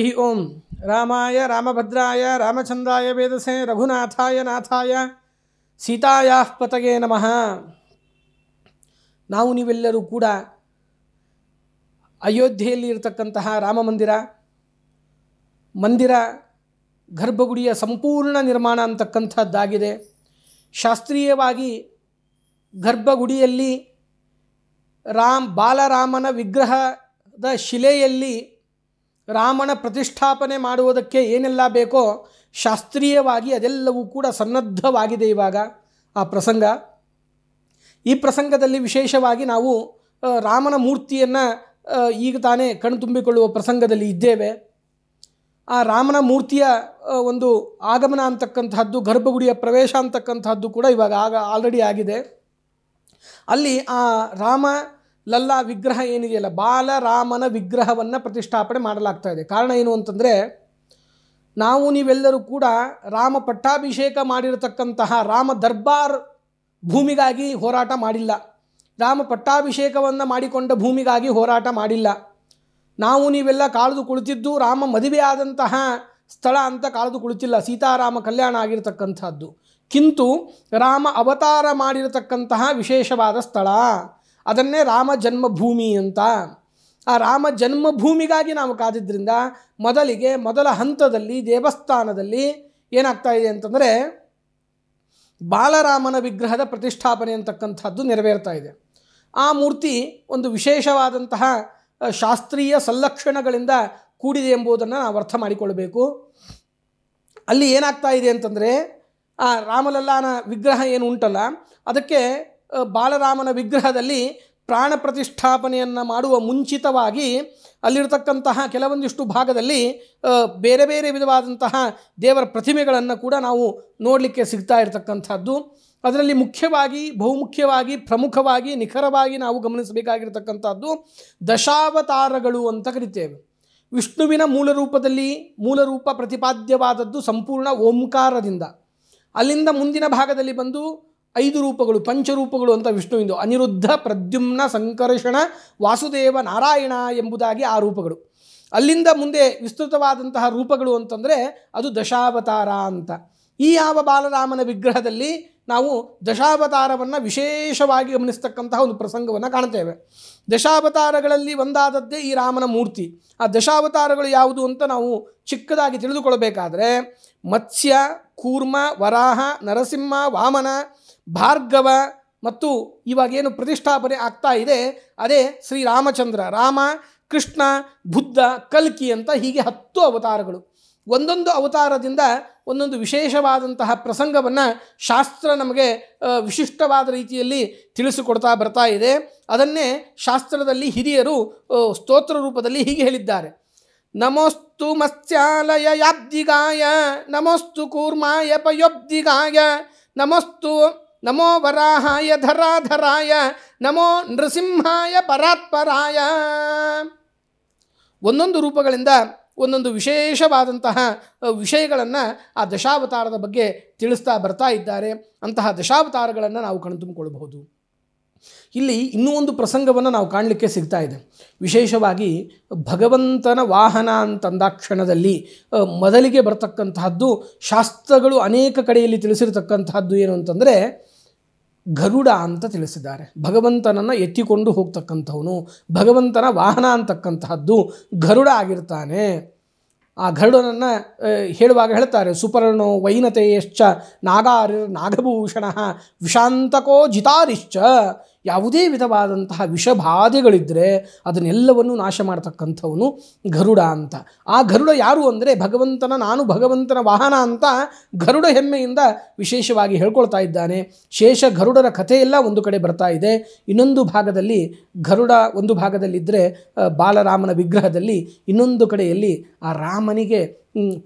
ಹರಿ ಓಂ ರಾಮಾಯ ರಾಮಭದ್ರಾಯ ರಾಮಚಂದ್ರಾಯ ವೇದಸೆ ರಘುನಾಥಾಯ ನಾಥಾಯ ಸೀತಾಯಾಹ್ ಪತಗೆ ನಮಃ ನಾವು ನೀವೆಲ್ಲರೂ ಕೂಡ ಅಯೋಧ್ಯೆಯಲ್ಲಿ ಇರತಕ್ಕಂತಹ ರಾಮ ಮಂದಿರ ಮಂದಿರ ಗರ್ಭಗುಡಿಯ ಸಂಪೂರ್ಣ ನಿರ್ಮಾಣ ಅಂತಕ್ಕಂಥದ್ದಾಗಿದೆ ಶಾಸ್ತ್ರೀಯವಾಗಿ ಗರ್ಭಗುಡಿಯಲ್ಲಿ ರಾಮ್ ಬಾಲರಾಮನ ವಿಗ್ರಹದ ಶಿಲೆಯಲ್ಲಿ ರಾಮನ ಪ್ರತಿಷ್ಠಾಪನೆ ಮಾಡುವುದಕ್ಕೆ ಏನೆಲ್ಲ ಬೇಕೋ ಶಾಸ್ತ್ರೀಯವಾಗಿ ಅದೆಲ್ಲವೂ ಕೂಡ ಸನ್ನದ್ಧವಾಗಿದೆ ಇವಾಗ ಆ ಪ್ರಸಂಗ ಈ ಪ್ರಸಂಗದಲ್ಲಿ ವಿಶೇಷವಾಗಿ ನಾವು ರಾಮನ ಮೂರ್ತಿಯನ್ನು ಈಗ ತಾನೇ ಕಣ್ತುಂಬಿಕೊಳ್ಳುವ ಪ್ರಸಂಗದಲ್ಲಿ ಇದ್ದೇವೆ ಆ ರಾಮನ ಮೂರ್ತಿಯ ಒಂದು ಆಗಮನ ಅಂತಕ್ಕಂತಹದ್ದು ಗರ್ಭಗುಡಿಯ ಪ್ರವೇಶ ಅಂತಕ್ಕಂತಹದ್ದು ಕೂಡ ಇವಾಗ ಆಗ ಆಲ್ರೆಡಿ ಆಗಿದೆ ಅಲ್ಲಿ ಆ ರಾಮ ಲಲ್ಲಾ ವಿಗ್ರಹ ಏನಿದೆಯಲ್ಲ ಬಾಲರಾಮನ ವಿಗ್ರಹವನ್ನು ಪ್ರತಿಷ್ಠಾಪನೆ ಮಾಡಲಾಗ್ತಾ ಇದೆ ಕಾರಣ ಏನು ಅಂತಂದರೆ ನಾವು ನೀವೆಲ್ಲರೂ ಕೂಡ ರಾಮ ಪಟ್ಟಾಭಿಷೇಕ ಮಾಡಿರತಕ್ಕಂತಹ ರಾಮ ದರ್ಬಾರ್ ಭೂಮಿಗಾಗಿ ಹೋರಾಟ ಮಾಡಿಲ್ಲ ರಾಮ ಪಟ್ಟಾಭಿಷೇಕವನ್ನು ಮಾಡಿಕೊಂಡ ಭೂಮಿಗಾಗಿ ಹೋರಾಟ ಮಾಡಿಲ್ಲ ನಾವು ನೀವೆಲ್ಲ ಕಾಳಿದು ಕುಳಿತಿದ್ದು ರಾಮ ಮದುವೆಯಾದಂತಹ ಸ್ಥಳ ಅಂತ ಕಾಳಿದು ಕುಳಿತಿಲ್ಲ ಸೀತಾರಾಮ ಕಲ್ಯಾಣ ಆಗಿರತಕ್ಕಂಥದ್ದು ಕಿಂತು ರಾಮ ಅವತಾರ ಮಾಡಿರತಕ್ಕಂತಹ ವಿಶೇಷವಾದ ಸ್ಥಳ ಅದನ್ನೇ ರಾಮ ಜನ್ಮಭೂಮಿ ಅಂತ ಆ ರಾಮ ಜನ್ಮಭೂಮಿಗಾಗಿ ನಾವು ಕಾದಿದ್ದರಿಂದ ಮೊದಲಿಗೆ ಮೊದಲ ಹಂತದಲ್ಲಿ ದೇವಸ್ಥಾನದಲ್ಲಿ ಏನಾಗ್ತಾ ಇದೆ ಅಂತಂದರೆ ಬಾಲರಾಮನ ವಿಗ್ರಹದ ಪ್ರತಿಷ್ಠಾಪನೆ ಅಂತಕ್ಕಂಥದ್ದು ನೆರವೇರ್ತಾ ಇದೆ ಆ ಮೂರ್ತಿ ಒಂದು ವಿಶೇಷವಾದಂತಹ ಶಾಸ್ತ್ರೀಯ ಸಂಲಕ್ಷಣಗಳಿಂದ ಕೂಡಿದೆ ಎಂಬುದನ್ನು ನಾವು ಅರ್ಥ ಮಾಡಿಕೊಳ್ಬೇಕು ಅಲ್ಲಿ ಏನಾಗ್ತಾ ಇದೆ ಅಂತಂದರೆ ಆ ರಾಮಲಲ್ಲಾನ ವಿಗ್ರಹ ಏನು ಉಂಟಲ್ಲ ಅದಕ್ಕೆ ಬಾಲರಾಮನ ವಿಗ್ರಹದಲ್ಲಿ ಪ್ರಾಣ ಪ್ರತಿಷ್ಠಾಪನೆಯನ್ನು ಮಾಡುವ ಮುಂಚಿತವಾಗಿ ಅಲ್ಲಿರತಕ್ಕಂತಹ ಕೆಲವೊಂದಿಷ್ಟು ಭಾಗದಲ್ಲಿ ಬೇರೆ ಬೇರೆ ವಿಧವಾದಂತಹ ದೇವರ ಪ್ರತಿಮೆಗಳನ್ನು ಕೂಡ ನಾವು ನೋಡಲಿಕ್ಕೆ ಸಿಗ್ತಾ ಇರತಕ್ಕಂಥದ್ದು ಅದರಲ್ಲಿ ಮುಖ್ಯವಾಗಿ ಬಹುಮುಖ್ಯವಾಗಿ ಪ್ರಮುಖವಾಗಿ ನಿಖರವಾಗಿ ನಾವು ಗಮನಿಸಬೇಕಾಗಿರತಕ್ಕಂಥದ್ದು ದಶಾವತಾರಗಳು ಅಂತ ಕರಿತೇವೆ ವಿಷ್ಣುವಿನ ಮೂಲ ರೂಪದಲ್ಲಿ ಮೂಲರೂಪ ಪ್ರತಿಪಾದ್ಯವಾದದ್ದು ಸಂಪೂರ್ಣ ಓಂಕಾರದಿಂದ ಅಲ್ಲಿಂದ ಮುಂದಿನ ಭಾಗದಲ್ಲಿ ಬಂದು ಐದು ರೂಪಗಳು ಪಂಚರೂಪಗಳು ಅಂತ ವಿಷ್ಣುವಿಂದು ಅನಿರುದ್ಧ ಪ್ರದ್ಯುಮ್ನ ಸಂಕರ್ಷಣ ವಾಸುದೇವ ನಾರಾಯಣ ಎಂಬುದಾಗಿ ಆ ರೂಪಗಳು ಅಲ್ಲಿಂದ ಮುಂದೆ ವಿಸ್ತೃತವಾದಂತಹ ರೂಪಗಳು ಅಂತಂದರೆ ಅದು ದಶಾವತಾರ ಅಂತ ಈ ಯಾವ ಬಾಲರಾಮನ ವಿಗ್ರಹದಲ್ಲಿ ನಾವು ದಶಾವತಾರವನ್ನು ವಿಶೇಷವಾಗಿ ಗಮನಿಸ್ತಕ್ಕಂತಹ ಒಂದು ಪ್ರಸಂಗವನ್ನು ಕಾಣ್ತೇವೆ ದಶಾವತಾರಗಳಲ್ಲಿ ಒಂದಾದದ್ದೇ ಈ ರಾಮನ ಮೂರ್ತಿ ಆ ದಶಾವತಾರಗಳು ಯಾವುದು ಅಂತ ನಾವು ಚಿಕ್ಕದಾಗಿ ತಿಳಿದುಕೊಳ್ಳಬೇಕಾದರೆ ಮತ್ಸ್ಯ ಕೂರ್ಮ ವರಾಹ ನರಸಿಂಹ ವಾಮನ ಭಾರ್ಗವ ಮತ್ತು ಇವಾಗೇನು ಪ್ರತಿಷ್ಠಾಪನೆ ಆಗ್ತಾ ಇದೆ ಅದೇ ಶ್ರೀರಾಮಚಂದ್ರ ರಾಮ ಕೃಷ್ಣ ಬುದ್ಧ ಕಲ್ಕಿ ಅಂತ ಹೀಗೆ ಹತ್ತು ಅವತಾರಗಳು ಒಂದೊಂದು ಅವತಾರದಿಂದ ಒಂದೊಂದು ವಿಶೇಷವಾದಂತಹ ಪ್ರಸಂಗವನ್ನು ಶಾಸ್ತ್ರ ನಮಗೆ ವಿಶಿಷ್ಟವಾದ ರೀತಿಯಲ್ಲಿ ತಿಳಿಸಿಕೊಡ್ತಾ ಬರ್ತಾ ಇದೆ ಅದನ್ನೇ ಶಾಸ್ತ್ರದಲ್ಲಿ ಹಿರಿಯರು ಸ್ತೋತ್ರ ರೂಪದಲ್ಲಿ ಹೀಗೆ ಹೇಳಿದ್ದಾರೆ ನಮೋಸ್ತು ಮತ್ಸ್ಯಾಲಯ ಯಾಬ್ದಿಗಾಯ ನಮೋಸ್ತು ಕೂರ್ಮಾಯ ಪಯೋಬ್ದಿಗಾಯ ನಮೋಸ್ತು ನಮೋ ವರಾಹಾಯ ಧರಾಧರಾಯ ನಮೋ ನೃಸಿಂಹಾಯ ಪರಾತ್ಪರಾಯ ಒಂದೊಂದು ರೂಪಗಳಿಂದ ಒಂದೊಂದು ವಿಶೇಷವಾದಂತಹ ವಿಷಯಗಳನ್ನು ಆ ದಶಾವತಾರದ ಬಗ್ಗೆ ತಿಳಿಸ್ತಾ ಬರ್ತಾ ಇದ್ದಾರೆ ಅಂತಹ ದಶಾವತಾರಗಳನ್ನು ನಾವು ಕಣ್ತುಂಬಿಕೊಳ್ಳಬಹುದು ಇಲ್ಲಿ ಇನ್ನೂ ಒಂದು ಪ್ರಸಂಗವನ್ನು ನಾವು ಕಾಣಲಿಕ್ಕೆ ಸಿಗ್ತಾ ಇದೆ ವಿಶೇಷವಾಗಿ ಭಗವಂತನ ವಾಹನ ಅಂತಂದಾಕ್ಷಣದಲ್ಲಿ ಮೊದಲಿಗೆ ಬರತಕ್ಕಂತಹದ್ದು ಶಾಸ್ತ್ರಗಳು ಅನೇಕ ಕಡೆಯಲ್ಲಿ ತಿಳಿಸಿರ್ತಕ್ಕಂತಹದ್ದು ಏನು ಅಂತಂದರೆ ಗರುಡ ಅಂತ ತಿಳಿಸಿದ್ದಾರೆ ಭಗವಂತನನ್ನು ಎತ್ತಿಕೊಂಡು ಹೋಗ್ತಕ್ಕಂಥವನು ಭಗವಂತನ ವಾಹನ ಅಂತಕ್ಕಂತಹದ್ದು ಗರುಡ ಆಗಿರ್ತಾನೆ ಆ ಗರುಡನನ್ನು ಹೇಳುವಾಗ ಹೇಳ್ತಾರೆ ಸುಪರ್ಣೋ ವೈನತೆಯಶ್ಚ ನಾಗಾರ್ ನಾಗಭೂಷಣ ವಿಷಾಂತಕೋ ಜಿತಾರಿಶ್ಚ ಯಾವುದೇ ವಿಧವಾದಂತಹ ವಿಷಬಾಧೆಗಳಿದ್ದರೆ ಅದನ್ನೆಲ್ಲವನ್ನು ನಾಶ ಮಾಡತಕ್ಕಂಥವನು ಗರುಡ ಅಂತ ಆ ಗರುಡ ಯಾರು ಅಂದರೆ ಭಗವಂತನ ನಾನು ಭಗವಂತನ ವಾಹನ ಅಂತ ಗರುಡ ಹೆಮ್ಮೆಯಿಂದ ವಿಶೇಷವಾಗಿ ಹೇಳ್ಕೊಳ್ತಾ ಇದ್ದಾನೆ ಶೇಷ ಗರುಡರ ಕಥೆಯೆಲ್ಲ ಒಂದು ಕಡೆ ಬರ್ತಾ ಇದೆ ಇನ್ನೊಂದು ಭಾಗದಲ್ಲಿ ಗರುಡ ಒಂದು ಭಾಗದಲ್ಲಿದ್ದರೆ ಬಾಲರಾಮನ ವಿಗ್ರಹದಲ್ಲಿ ಇನ್ನೊಂದು ಕಡೆಯಲ್ಲಿ ಆ ರಾಮನಿಗೆ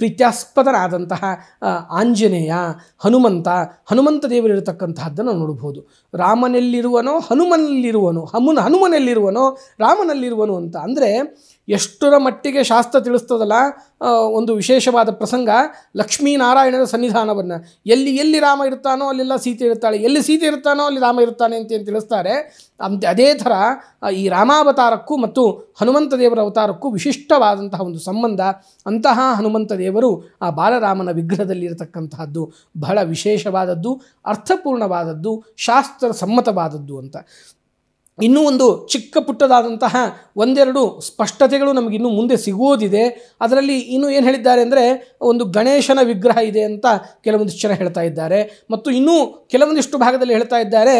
ಪ್ರೀತ್ಯಾಸ್ಪದರಾದಂತಹ ಆಂಜನೇಯ ಹನುಮಂತ ಹನುಮಂತ ದೇವರಿರತಕ್ಕಂತಹದ್ದನ್ನು ನೋಡಬಹುದು ರಾಮನಲ್ಲಿರುವನೋ ಹನುಮನಲ್ಲಿರುವನು ಹಮುನ ಹನುಮನಲ್ಲಿರುವನೋ ರಾಮನಲ್ಲಿರುವನು ಅಂತ ಅಂದರೆ ಎಷ್ಟರ ಮಟ್ಟಿಗೆ ಶಾಸ್ತ್ರ ತಿಳಿಸ್ತದಲ್ಲ ಒಂದು ವಿಶೇಷವಾದ ಪ್ರಸಂಗ ಲಕ್ಷ್ಮೀನಾರಾಯಣದ ಸನ್ನಿಧಾನವನ್ನು ಎಲ್ಲಿ ಎಲ್ಲಿ ರಾಮ ಇರ್ತಾನೋ ಅಲ್ಲೆಲ್ಲ ಸೀತೆ ಇರ್ತಾಳೆ ಎಲ್ಲಿ ಸೀತೆ ಇರ್ತಾನೋ ಅಲ್ಲಿ ರಾಮ ಇರ್ತಾನೆ ಅಂತ ತಿಳಿಸ್ತಾರೆ ಅಂತ ಅದೇ ಥರ ಈ ರಾಮಾವತಾರಕ್ಕೂ ಮತ್ತು ಹನುಮಂತ ದೇವರ ಅವತಾರಕ್ಕೂ ವಿಶಿಷ್ಟವಾದಂತಹ ಒಂದು ಸಂಬಂಧ ಅಂತಹ ಹನುಮಂತ ದೇವರು ಆ ಬಾಲರಾಮನ ವಿಗ್ರಹದಲ್ಲಿ ಇರತಕ್ಕಂತಹದ್ದು ಬಹಳ ವಿಶೇಷವಾದದ್ದು ಅರ್ಥಪೂರ್ಣವಾದದ್ದು ಶಾಸ್ತ್ರ ಸಮ್ಮತವಾದದ್ದು ಅಂತ ಇನ್ನೂ ಒಂದು ಚಿಕ್ಕ ಪುಟ್ಟದಾದಂತಹ ಒಂದೆರಡು ಸ್ಪಷ್ಟತೆಗಳು ನಮಗಿನ್ನೂ ಮುಂದೆ ಸಿಗೋದಿದೆ ಅದರಲ್ಲಿ ಇನ್ನೂ ಏನು ಹೇಳಿದ್ದಾರೆ ಅಂದರೆ ಒಂದು ಗಣೇಶನ ವಿಗ್ರಹ ಇದೆ ಅಂತ ಕೆಲವೊಂದು ಜನ ಹೇಳ್ತಾ ಇದ್ದಾರೆ ಮತ್ತು ಇನ್ನೂ ಕೆಲವೊಂದಿಷ್ಟು ಭಾಗದಲ್ಲಿ ಹೇಳ್ತಾ ಇದ್ದಾರೆ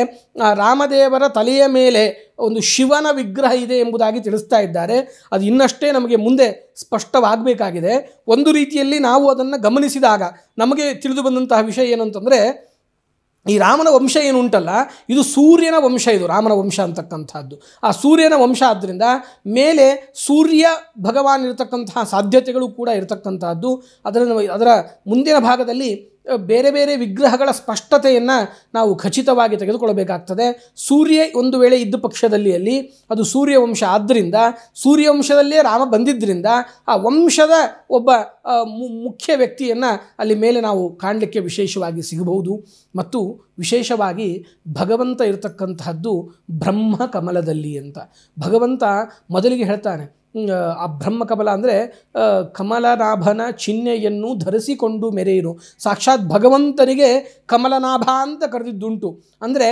ರಾಮದೇವರ ತಲೆಯ ಮೇಲೆ ಒಂದು ಶಿವನ ವಿಗ್ರಹ ಇದೆ ಎಂಬುದಾಗಿ ತಿಳಿಸ್ತಾ ಇದ್ದಾರೆ ಅದು ಇನ್ನಷ್ಟೇ ನಮಗೆ ಮುಂದೆ ಸ್ಪಷ್ಟವಾಗಬೇಕಾಗಿದೆ ಒಂದು ರೀತಿಯಲ್ಲಿ ನಾವು ಅದನ್ನು ಗಮನಿಸಿದಾಗ ನಮಗೆ ತಿಳಿದು ಬಂದಂತಹ ವಿಷಯ ಏನು ಈ ರಾಮನ ವಂಶ ಏನು ಉಂಟಲ್ಲ ಇದು ಸೂರ್ಯನ ವಂಶ ಇದು ರಾಮನ ವಂಶ ಅಂತಕ್ಕಂಥದ್ದು ಆ ಸೂರ್ಯನ ವಂಶ ಆದ್ದರಿಂದ ಮೇಲೆ ಸೂರ್ಯ ಭಗವಾನ್ ಇರತಕ್ಕಂತಹ ಸಾಧ್ಯತೆಗಳು ಕೂಡ ಇರತಕ್ಕಂಥದ್ದು ಅದರ ಅದರ ಮುಂದಿನ ಭಾಗದಲ್ಲಿ ಬೇರೆ ಬೇರೆ ವಿಗ್ರಹಗಳ ಸ್ಪಷ್ಟತೆಯನ್ನು ನಾವು ಖಚಿತವಾಗಿ ತೆಗೆದುಕೊಳ್ಳಬೇಕಾಗ್ತದೆ ಸೂರ್ಯ ಒಂದು ವೇಳೆ ಇದ್ದ ಪಕ್ಷದಲ್ಲಿ ಅಲ್ಲಿ ಅದು ಸೂರ್ಯವಂಶ ಆದ್ದರಿಂದ ಸೂರ್ಯವಂಶದಲ್ಲೇ ರಾಮ ಬಂದಿದ್ದರಿಂದ ಆ ವಂಶದ ಒಬ್ಬ ಮುಖ್ಯ ವ್ಯಕ್ತಿಯನ್ನು ಅಲ್ಲಿ ಮೇಲೆ ನಾವು ಕಾಣಲಿಕ್ಕೆ ವಿಶೇಷವಾಗಿ ಸಿಗಬಹುದು ಮತ್ತು ವಿಶೇಷವಾಗಿ ಭಗವಂತ ಇರತಕ್ಕಂತಹದ್ದು ಬ್ರಹ್ಮ ಕಮಲದಲ್ಲಿ ಅಂತ ಭಗವಂತ ಮೊದಲಿಗೆ ಹೇಳ್ತಾನೆ ಆ ಬ್ರಹ್ಮಕಮಲ ಅಂದರೆ ಕಮಲನಾಭನ ಚಿಹ್ನೆಯನ್ನು ಧರಿಸಿಕೊಂಡು ಮೆರೆಯಿರು ಸಾಕ್ಷಾತ್ ಭಗವಂತನಿಗೆ ಕಮಲನಾಭ ಅಂತ ಕರೆದಿದ್ದುಂಟು ಅಂದರೆ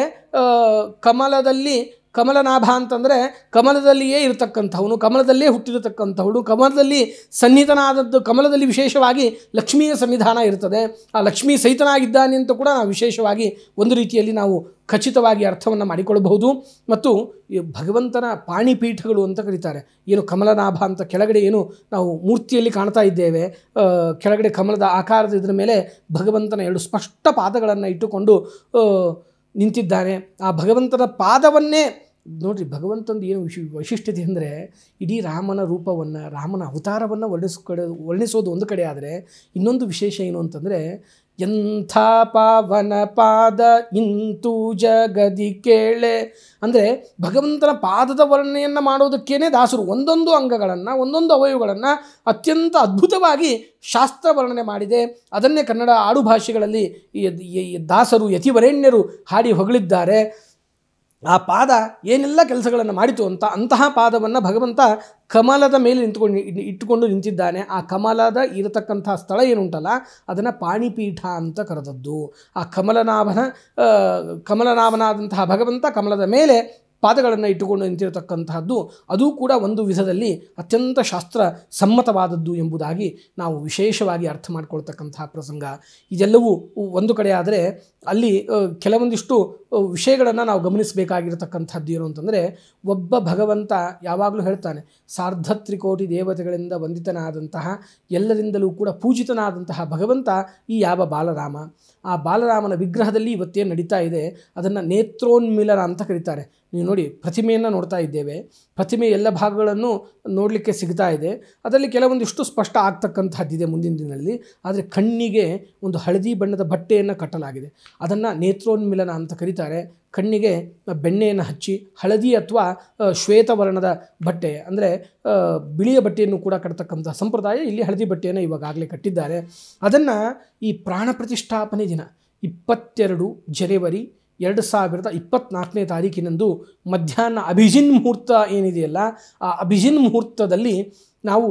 ಕಮಲದಲ್ಲಿ ಕಮಲನಾಭ ಅಂತಂದರೆ ಕಮಲದಲ್ಲಿಯೇ ಇರತಕ್ಕಂಥವನು ಕಮಲದಲ್ಲೇ ಹುಟ್ಟಿರತಕ್ಕಂಥವನು ಕಮಲದಲ್ಲಿ ಸನ್ನಿಹಿತನಾದದ್ದು ಕಮಲದಲ್ಲಿ ವಿಶೇಷವಾಗಿ ಲಕ್ಷ್ಮಿಯ ಸನ್ನಿಧಾನ ಇರ್ತದೆ ಆ ಲಕ್ಷ್ಮೀ ಸಹಿತನಾಗಿದ್ದಾನೆ ಅಂತ ಕೂಡ ನಾವು ವಿಶೇಷವಾಗಿ ಒಂದು ರೀತಿಯಲ್ಲಿ ನಾವು ಖಚಿತವಾಗಿ ಅರ್ಥವನ್ನು ಮಾಡಿಕೊಳ್ಳಬಹುದು ಮತ್ತು ಭಗವಂತನ ಪಾಣಿಪೀಠಗಳು ಅಂತ ಕರೀತಾರೆ ಏನು ಕಮಲನಾಭ ಅಂತ ಕೆಳಗಡೆ ಏನು ನಾವು ಮೂರ್ತಿಯಲ್ಲಿ ಕಾಣ್ತಾ ಇದ್ದೇವೆ ಕೆಳಗಡೆ ಕಮಲದ ಆಕಾರದ ಇದರ ಮೇಲೆ ಭಗವಂತನ ಎರಡು ಸ್ಪಷ್ಟ ಪಾದಗಳನ್ನು ಇಟ್ಟುಕೊಂಡು ನಿಂತಿದ್ದಾನೆ ಆ ಭಗವಂತನ ಪಾದವನ್ನೇ ನೋಡಿರಿ ಭಗವಂತಂದು ಏನು ವಿಶಿ ವೈಶಿಷ್ಟ್ಯತೆ ಅಂದರೆ ಇಡೀ ರಾಮನ ರೂಪವನ್ನು ರಾಮನ ಅವತಾರವನ್ನು ವರ್ಣಿಸ್ ಕಡೆ ವರ್ಣಿಸೋದು ಒಂದು ಕಡೆ ಆದರೆ ಇನ್ನೊಂದು ವಿಶೇಷ ಏನು ಅಂತಂದರೆ ಎಂಥ ಪಾವನ ಪಾದ ಇಂತೂ ಜಗದಿ ಕೇಳೆ ಅಂದರೆ ಭಗವಂತನ ಪಾದದ ವರ್ಣನೆಯನ್ನು ಮಾಡೋದಕ್ಕೇನೆ ದಾಸರು ಒಂದೊಂದು ಅಂಗಗಳನ್ನು ಒಂದೊಂದು ಅವಯವಗಳನ್ನು ಅತ್ಯಂತ ಅದ್ಭುತವಾಗಿ ಶಾಸ್ತ್ರ ವರ್ಣನೆ ಮಾಡಿದೆ ಅದನ್ನೇ ಕನ್ನಡ ಆಡುಭಾಷೆಗಳಲ್ಲಿ ದಾಸರು ಯತಿವರೇಣ್ಯರು ಹಾಡಿ ಹೊಗಳಿದ್ದಾರೆ ಆ ಪಾದ ಏನೆಲ್ಲ ಕೆಲಸಗಳನ್ನು ಮಾಡಿತು ಅಂತ ಅಂತಹ ಪಾದವನ್ನು ಭಗವಂತ ಕಮಲದ ಮೇಲೆ ನಿಂತ್ಕೊಂಡು ಇಟ್ಟುಕೊಂಡು ನಿಂತಿದ್ದಾನೆ ಆ ಕಮಲದ ಇರತಕ್ಕಂತಹ ಸ್ಥಳ ಏನುಂಟಲ್ಲ ಅದನ್ನು ಪಾಣಿಪೀಠ ಅಂತ ಕರೆದದ್ದು ಆ ಕಮಲನಾಭನ ಕಮಲನಾಭನಾದಂತಹ ಭಗವಂತ ಕಮಲದ ಮೇಲೆ ಪಾದಗಳನ್ನು ಇಟ್ಟುಕೊಂಡು ನಿಂತಿರತಕ್ಕಂತಹದ್ದು ಅದು ಕೂಡ ಒಂದು ವಿಧದಲ್ಲಿ ಅತ್ಯಂತ ಶಾಸ್ತ್ರ ಸಮ್ಮತವಾದದ್ದು ಎಂಬುದಾಗಿ ನಾವು ವಿಶೇಷವಾಗಿ ಅರ್ಥ ಮಾಡಿಕೊಳ್ತಕ್ಕಂತಹ ಪ್ರಸಂಗ ಇದೆಲ್ಲವೂ ಒಂದು ಕಡೆ ಆದರೆ ಅಲ್ಲಿ ಕೆಲವೊಂದಿಷ್ಟು ವಿಷಯಗಳನ್ನು ನಾವು ಗಮನಿಸಬೇಕಾಗಿರತಕ್ಕಂಥದ್ದು ಏನು ಅಂತಂದರೆ ಒಬ್ಬ ಭಗವಂತ ಯಾವಾಗಲೂ ಹೇಳ್ತಾನೆ ಸಾರ್ಧತ್ರಿಕೋಟಿ ದೇವತೆಗಳಿಂದ ವಂದಿತನಾದಂತಹ ಎಲ್ಲರಿಂದಲೂ ಕೂಡ ಪೂಜಿತನಾದಂತಹ ಭಗವಂತ ಈ ಯಾವ ಬಾಲರಾಮ ಆ ಬಾಲರಾಮನ ವಿಗ್ರಹದಲ್ಲಿ ಇವತ್ತೇನು ನಡೀತಾ ಇದೆ ಅದನ್ನು ನೇತ್ರೋನ್ಮಿಲನ ಅಂತ ಕರೀತಾರೆ ನೀವು ನೋಡಿ ಪ್ರತಿಮೆಯನ್ನು ನೋಡ್ತಾ ಇದ್ದೇವೆ ಪ್ರತಿಮೆ ಎಲ್ಲ ಭಾಗಗಳನ್ನು ನೋಡಲಿಕ್ಕೆ ಸಿಗ್ತಾ ಇದೆ ಅದರಲ್ಲಿ ಕೆಲವೊಂದಿಷ್ಟು ಸ್ಪಷ್ಟ ಆಗ್ತಕ್ಕಂಥದ್ದಿದೆ ಮುಂದಿನ ದಿನದಲ್ಲಿ ಆದರೆ ಕಣ್ಣಿಗೆ ಒಂದು ಹಳದಿ ಬಣ್ಣದ ಬಟ್ಟೆಯನ್ನು ಕಟ್ಟಲಾಗಿದೆ ಅದನ್ನು ನೇತ್ರೋನ್ಮಿಲನ ಅಂತ ಕರೀತಾರೆ ಕಣ್ಣಿಗೆ ಬೆಣ್ಣೆಯನ್ನು ಹಚ್ಚಿ ಹಳದಿ ಅಥವಾ ಶ್ವೇತವರ್ಣದ ಬಟ್ಟೆ ಅಂದರೆ ಬಿಳಿಯ ಬಟ್ಟೆಯನ್ನು ಕೂಡ ಕಟ್ತಕ್ಕಂಥ ಸಂಪ್ರದಾಯ ಇಲ್ಲಿ ಹಳದಿ ಬಟ್ಟೆಯನ್ನು ಇವಾಗಾಗಲೇ ಕಟ್ಟಿದ್ದಾರೆ ಅದನ್ನು ಈ ಪ್ರಾಣ ಪ್ರತಿಷ್ಠಾಪನೆ ದಿನ ಇಪ್ಪತ್ತೆರಡು ಜನವರಿ ಎರಡು ಸಾವಿರದ ಇಪ್ಪತ್ತ್ನಾಲ್ಕನೇ ತಾರೀಕಿನಂದು ಮಧ್ಯಾಹ್ನ ಅಭಿಜಿನ್ ಮುಹೂರ್ತ ಏನಿದೆಯಲ್ಲ ಆ ಅಭಿಜಿನ್ ಮುಹೂರ್ತದಲ್ಲಿ ನಾವು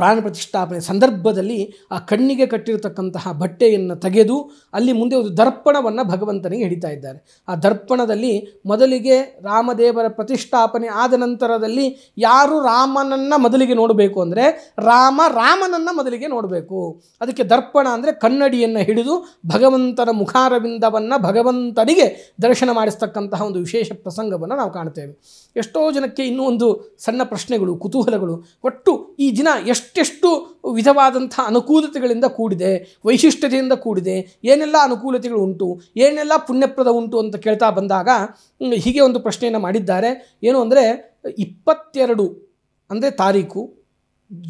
ಪ್ರಾಣ ಪ್ರತಿಷ್ಠಾಪನೆ ಸಂದರ್ಭದಲ್ಲಿ ಆ ಕಣ್ಣಿಗೆ ಕಟ್ಟಿರತಕ್ಕಂತಹ ಬಟ್ಟೆಯನ್ನು ತೆಗೆದು ಅಲ್ಲಿ ಮುಂದೆ ಒಂದು ದರ್ಪಣವನ್ನು ಭಗವಂತನಿಗೆ ಹಿಡಿತಾ ಇದ್ದಾರೆ ಆ ದರ್ಪಣದಲ್ಲಿ ಮೊದಲಿಗೆ ರಾಮದೇವರ ಪ್ರತಿಷ್ಠಾಪನೆ ಆದ ನಂತರದಲ್ಲಿ ಯಾರು ರಾಮನನ್ನು ಮೊದಲಿಗೆ ನೋಡಬೇಕು ಅಂದರೆ ರಾಮ ರಾಮನನ್ನು ಮೊದಲಿಗೆ ನೋಡಬೇಕು ಅದಕ್ಕೆ ದರ್ಪಣ ಅಂದರೆ ಕನ್ನಡಿಯನ್ನು ಹಿಡಿದು ಭಗವಂತನ ಮುಖಾರವಿಂದವನ್ನು ಭಗವಂತನಿಗೆ ದರ್ಶನ ಮಾಡಿಸ್ತಕ್ಕಂತಹ ಒಂದು ವಿಶೇಷ ಪ್ರಸಂಗವನ್ನು ನಾವು ಕಾಣ್ತೇವೆ ಎಷ್ಟೋ ಜನಕ್ಕೆ ಇನ್ನೂ ಒಂದು ಸಣ್ಣ ಪ್ರಶ್ನೆಗಳು ಕುತೂಹಲಗಳು ಒಟ್ಟು ಈ ದಿನ ಎಷ್ಟೆಷ್ಟು ವಿಧವಾದಂಥ ಅನುಕೂಲತೆಗಳಿಂದ ಕೂಡಿದೆ ವೈಶಿಷ್ಟ್ಯತೆಯಿಂದ ಕೂಡಿದೆ ಏನೆಲ್ಲ ಅನುಕೂಲತೆಗಳು ಉಂಟು ಏನೆಲ್ಲ ಪುಣ್ಯಪ್ರದ ಉಂಟು ಅಂತ ಕೇಳ್ತಾ ಬಂದಾಗ ಹೀಗೆ ಒಂದು ಪ್ರಶ್ನೆಯನ್ನು ಮಾಡಿದ್ದಾರೆ ಏನು ಅಂದರೆ ಇಪ್ಪತ್ತೆರಡು ಅಂದರೆ ತಾರೀಕು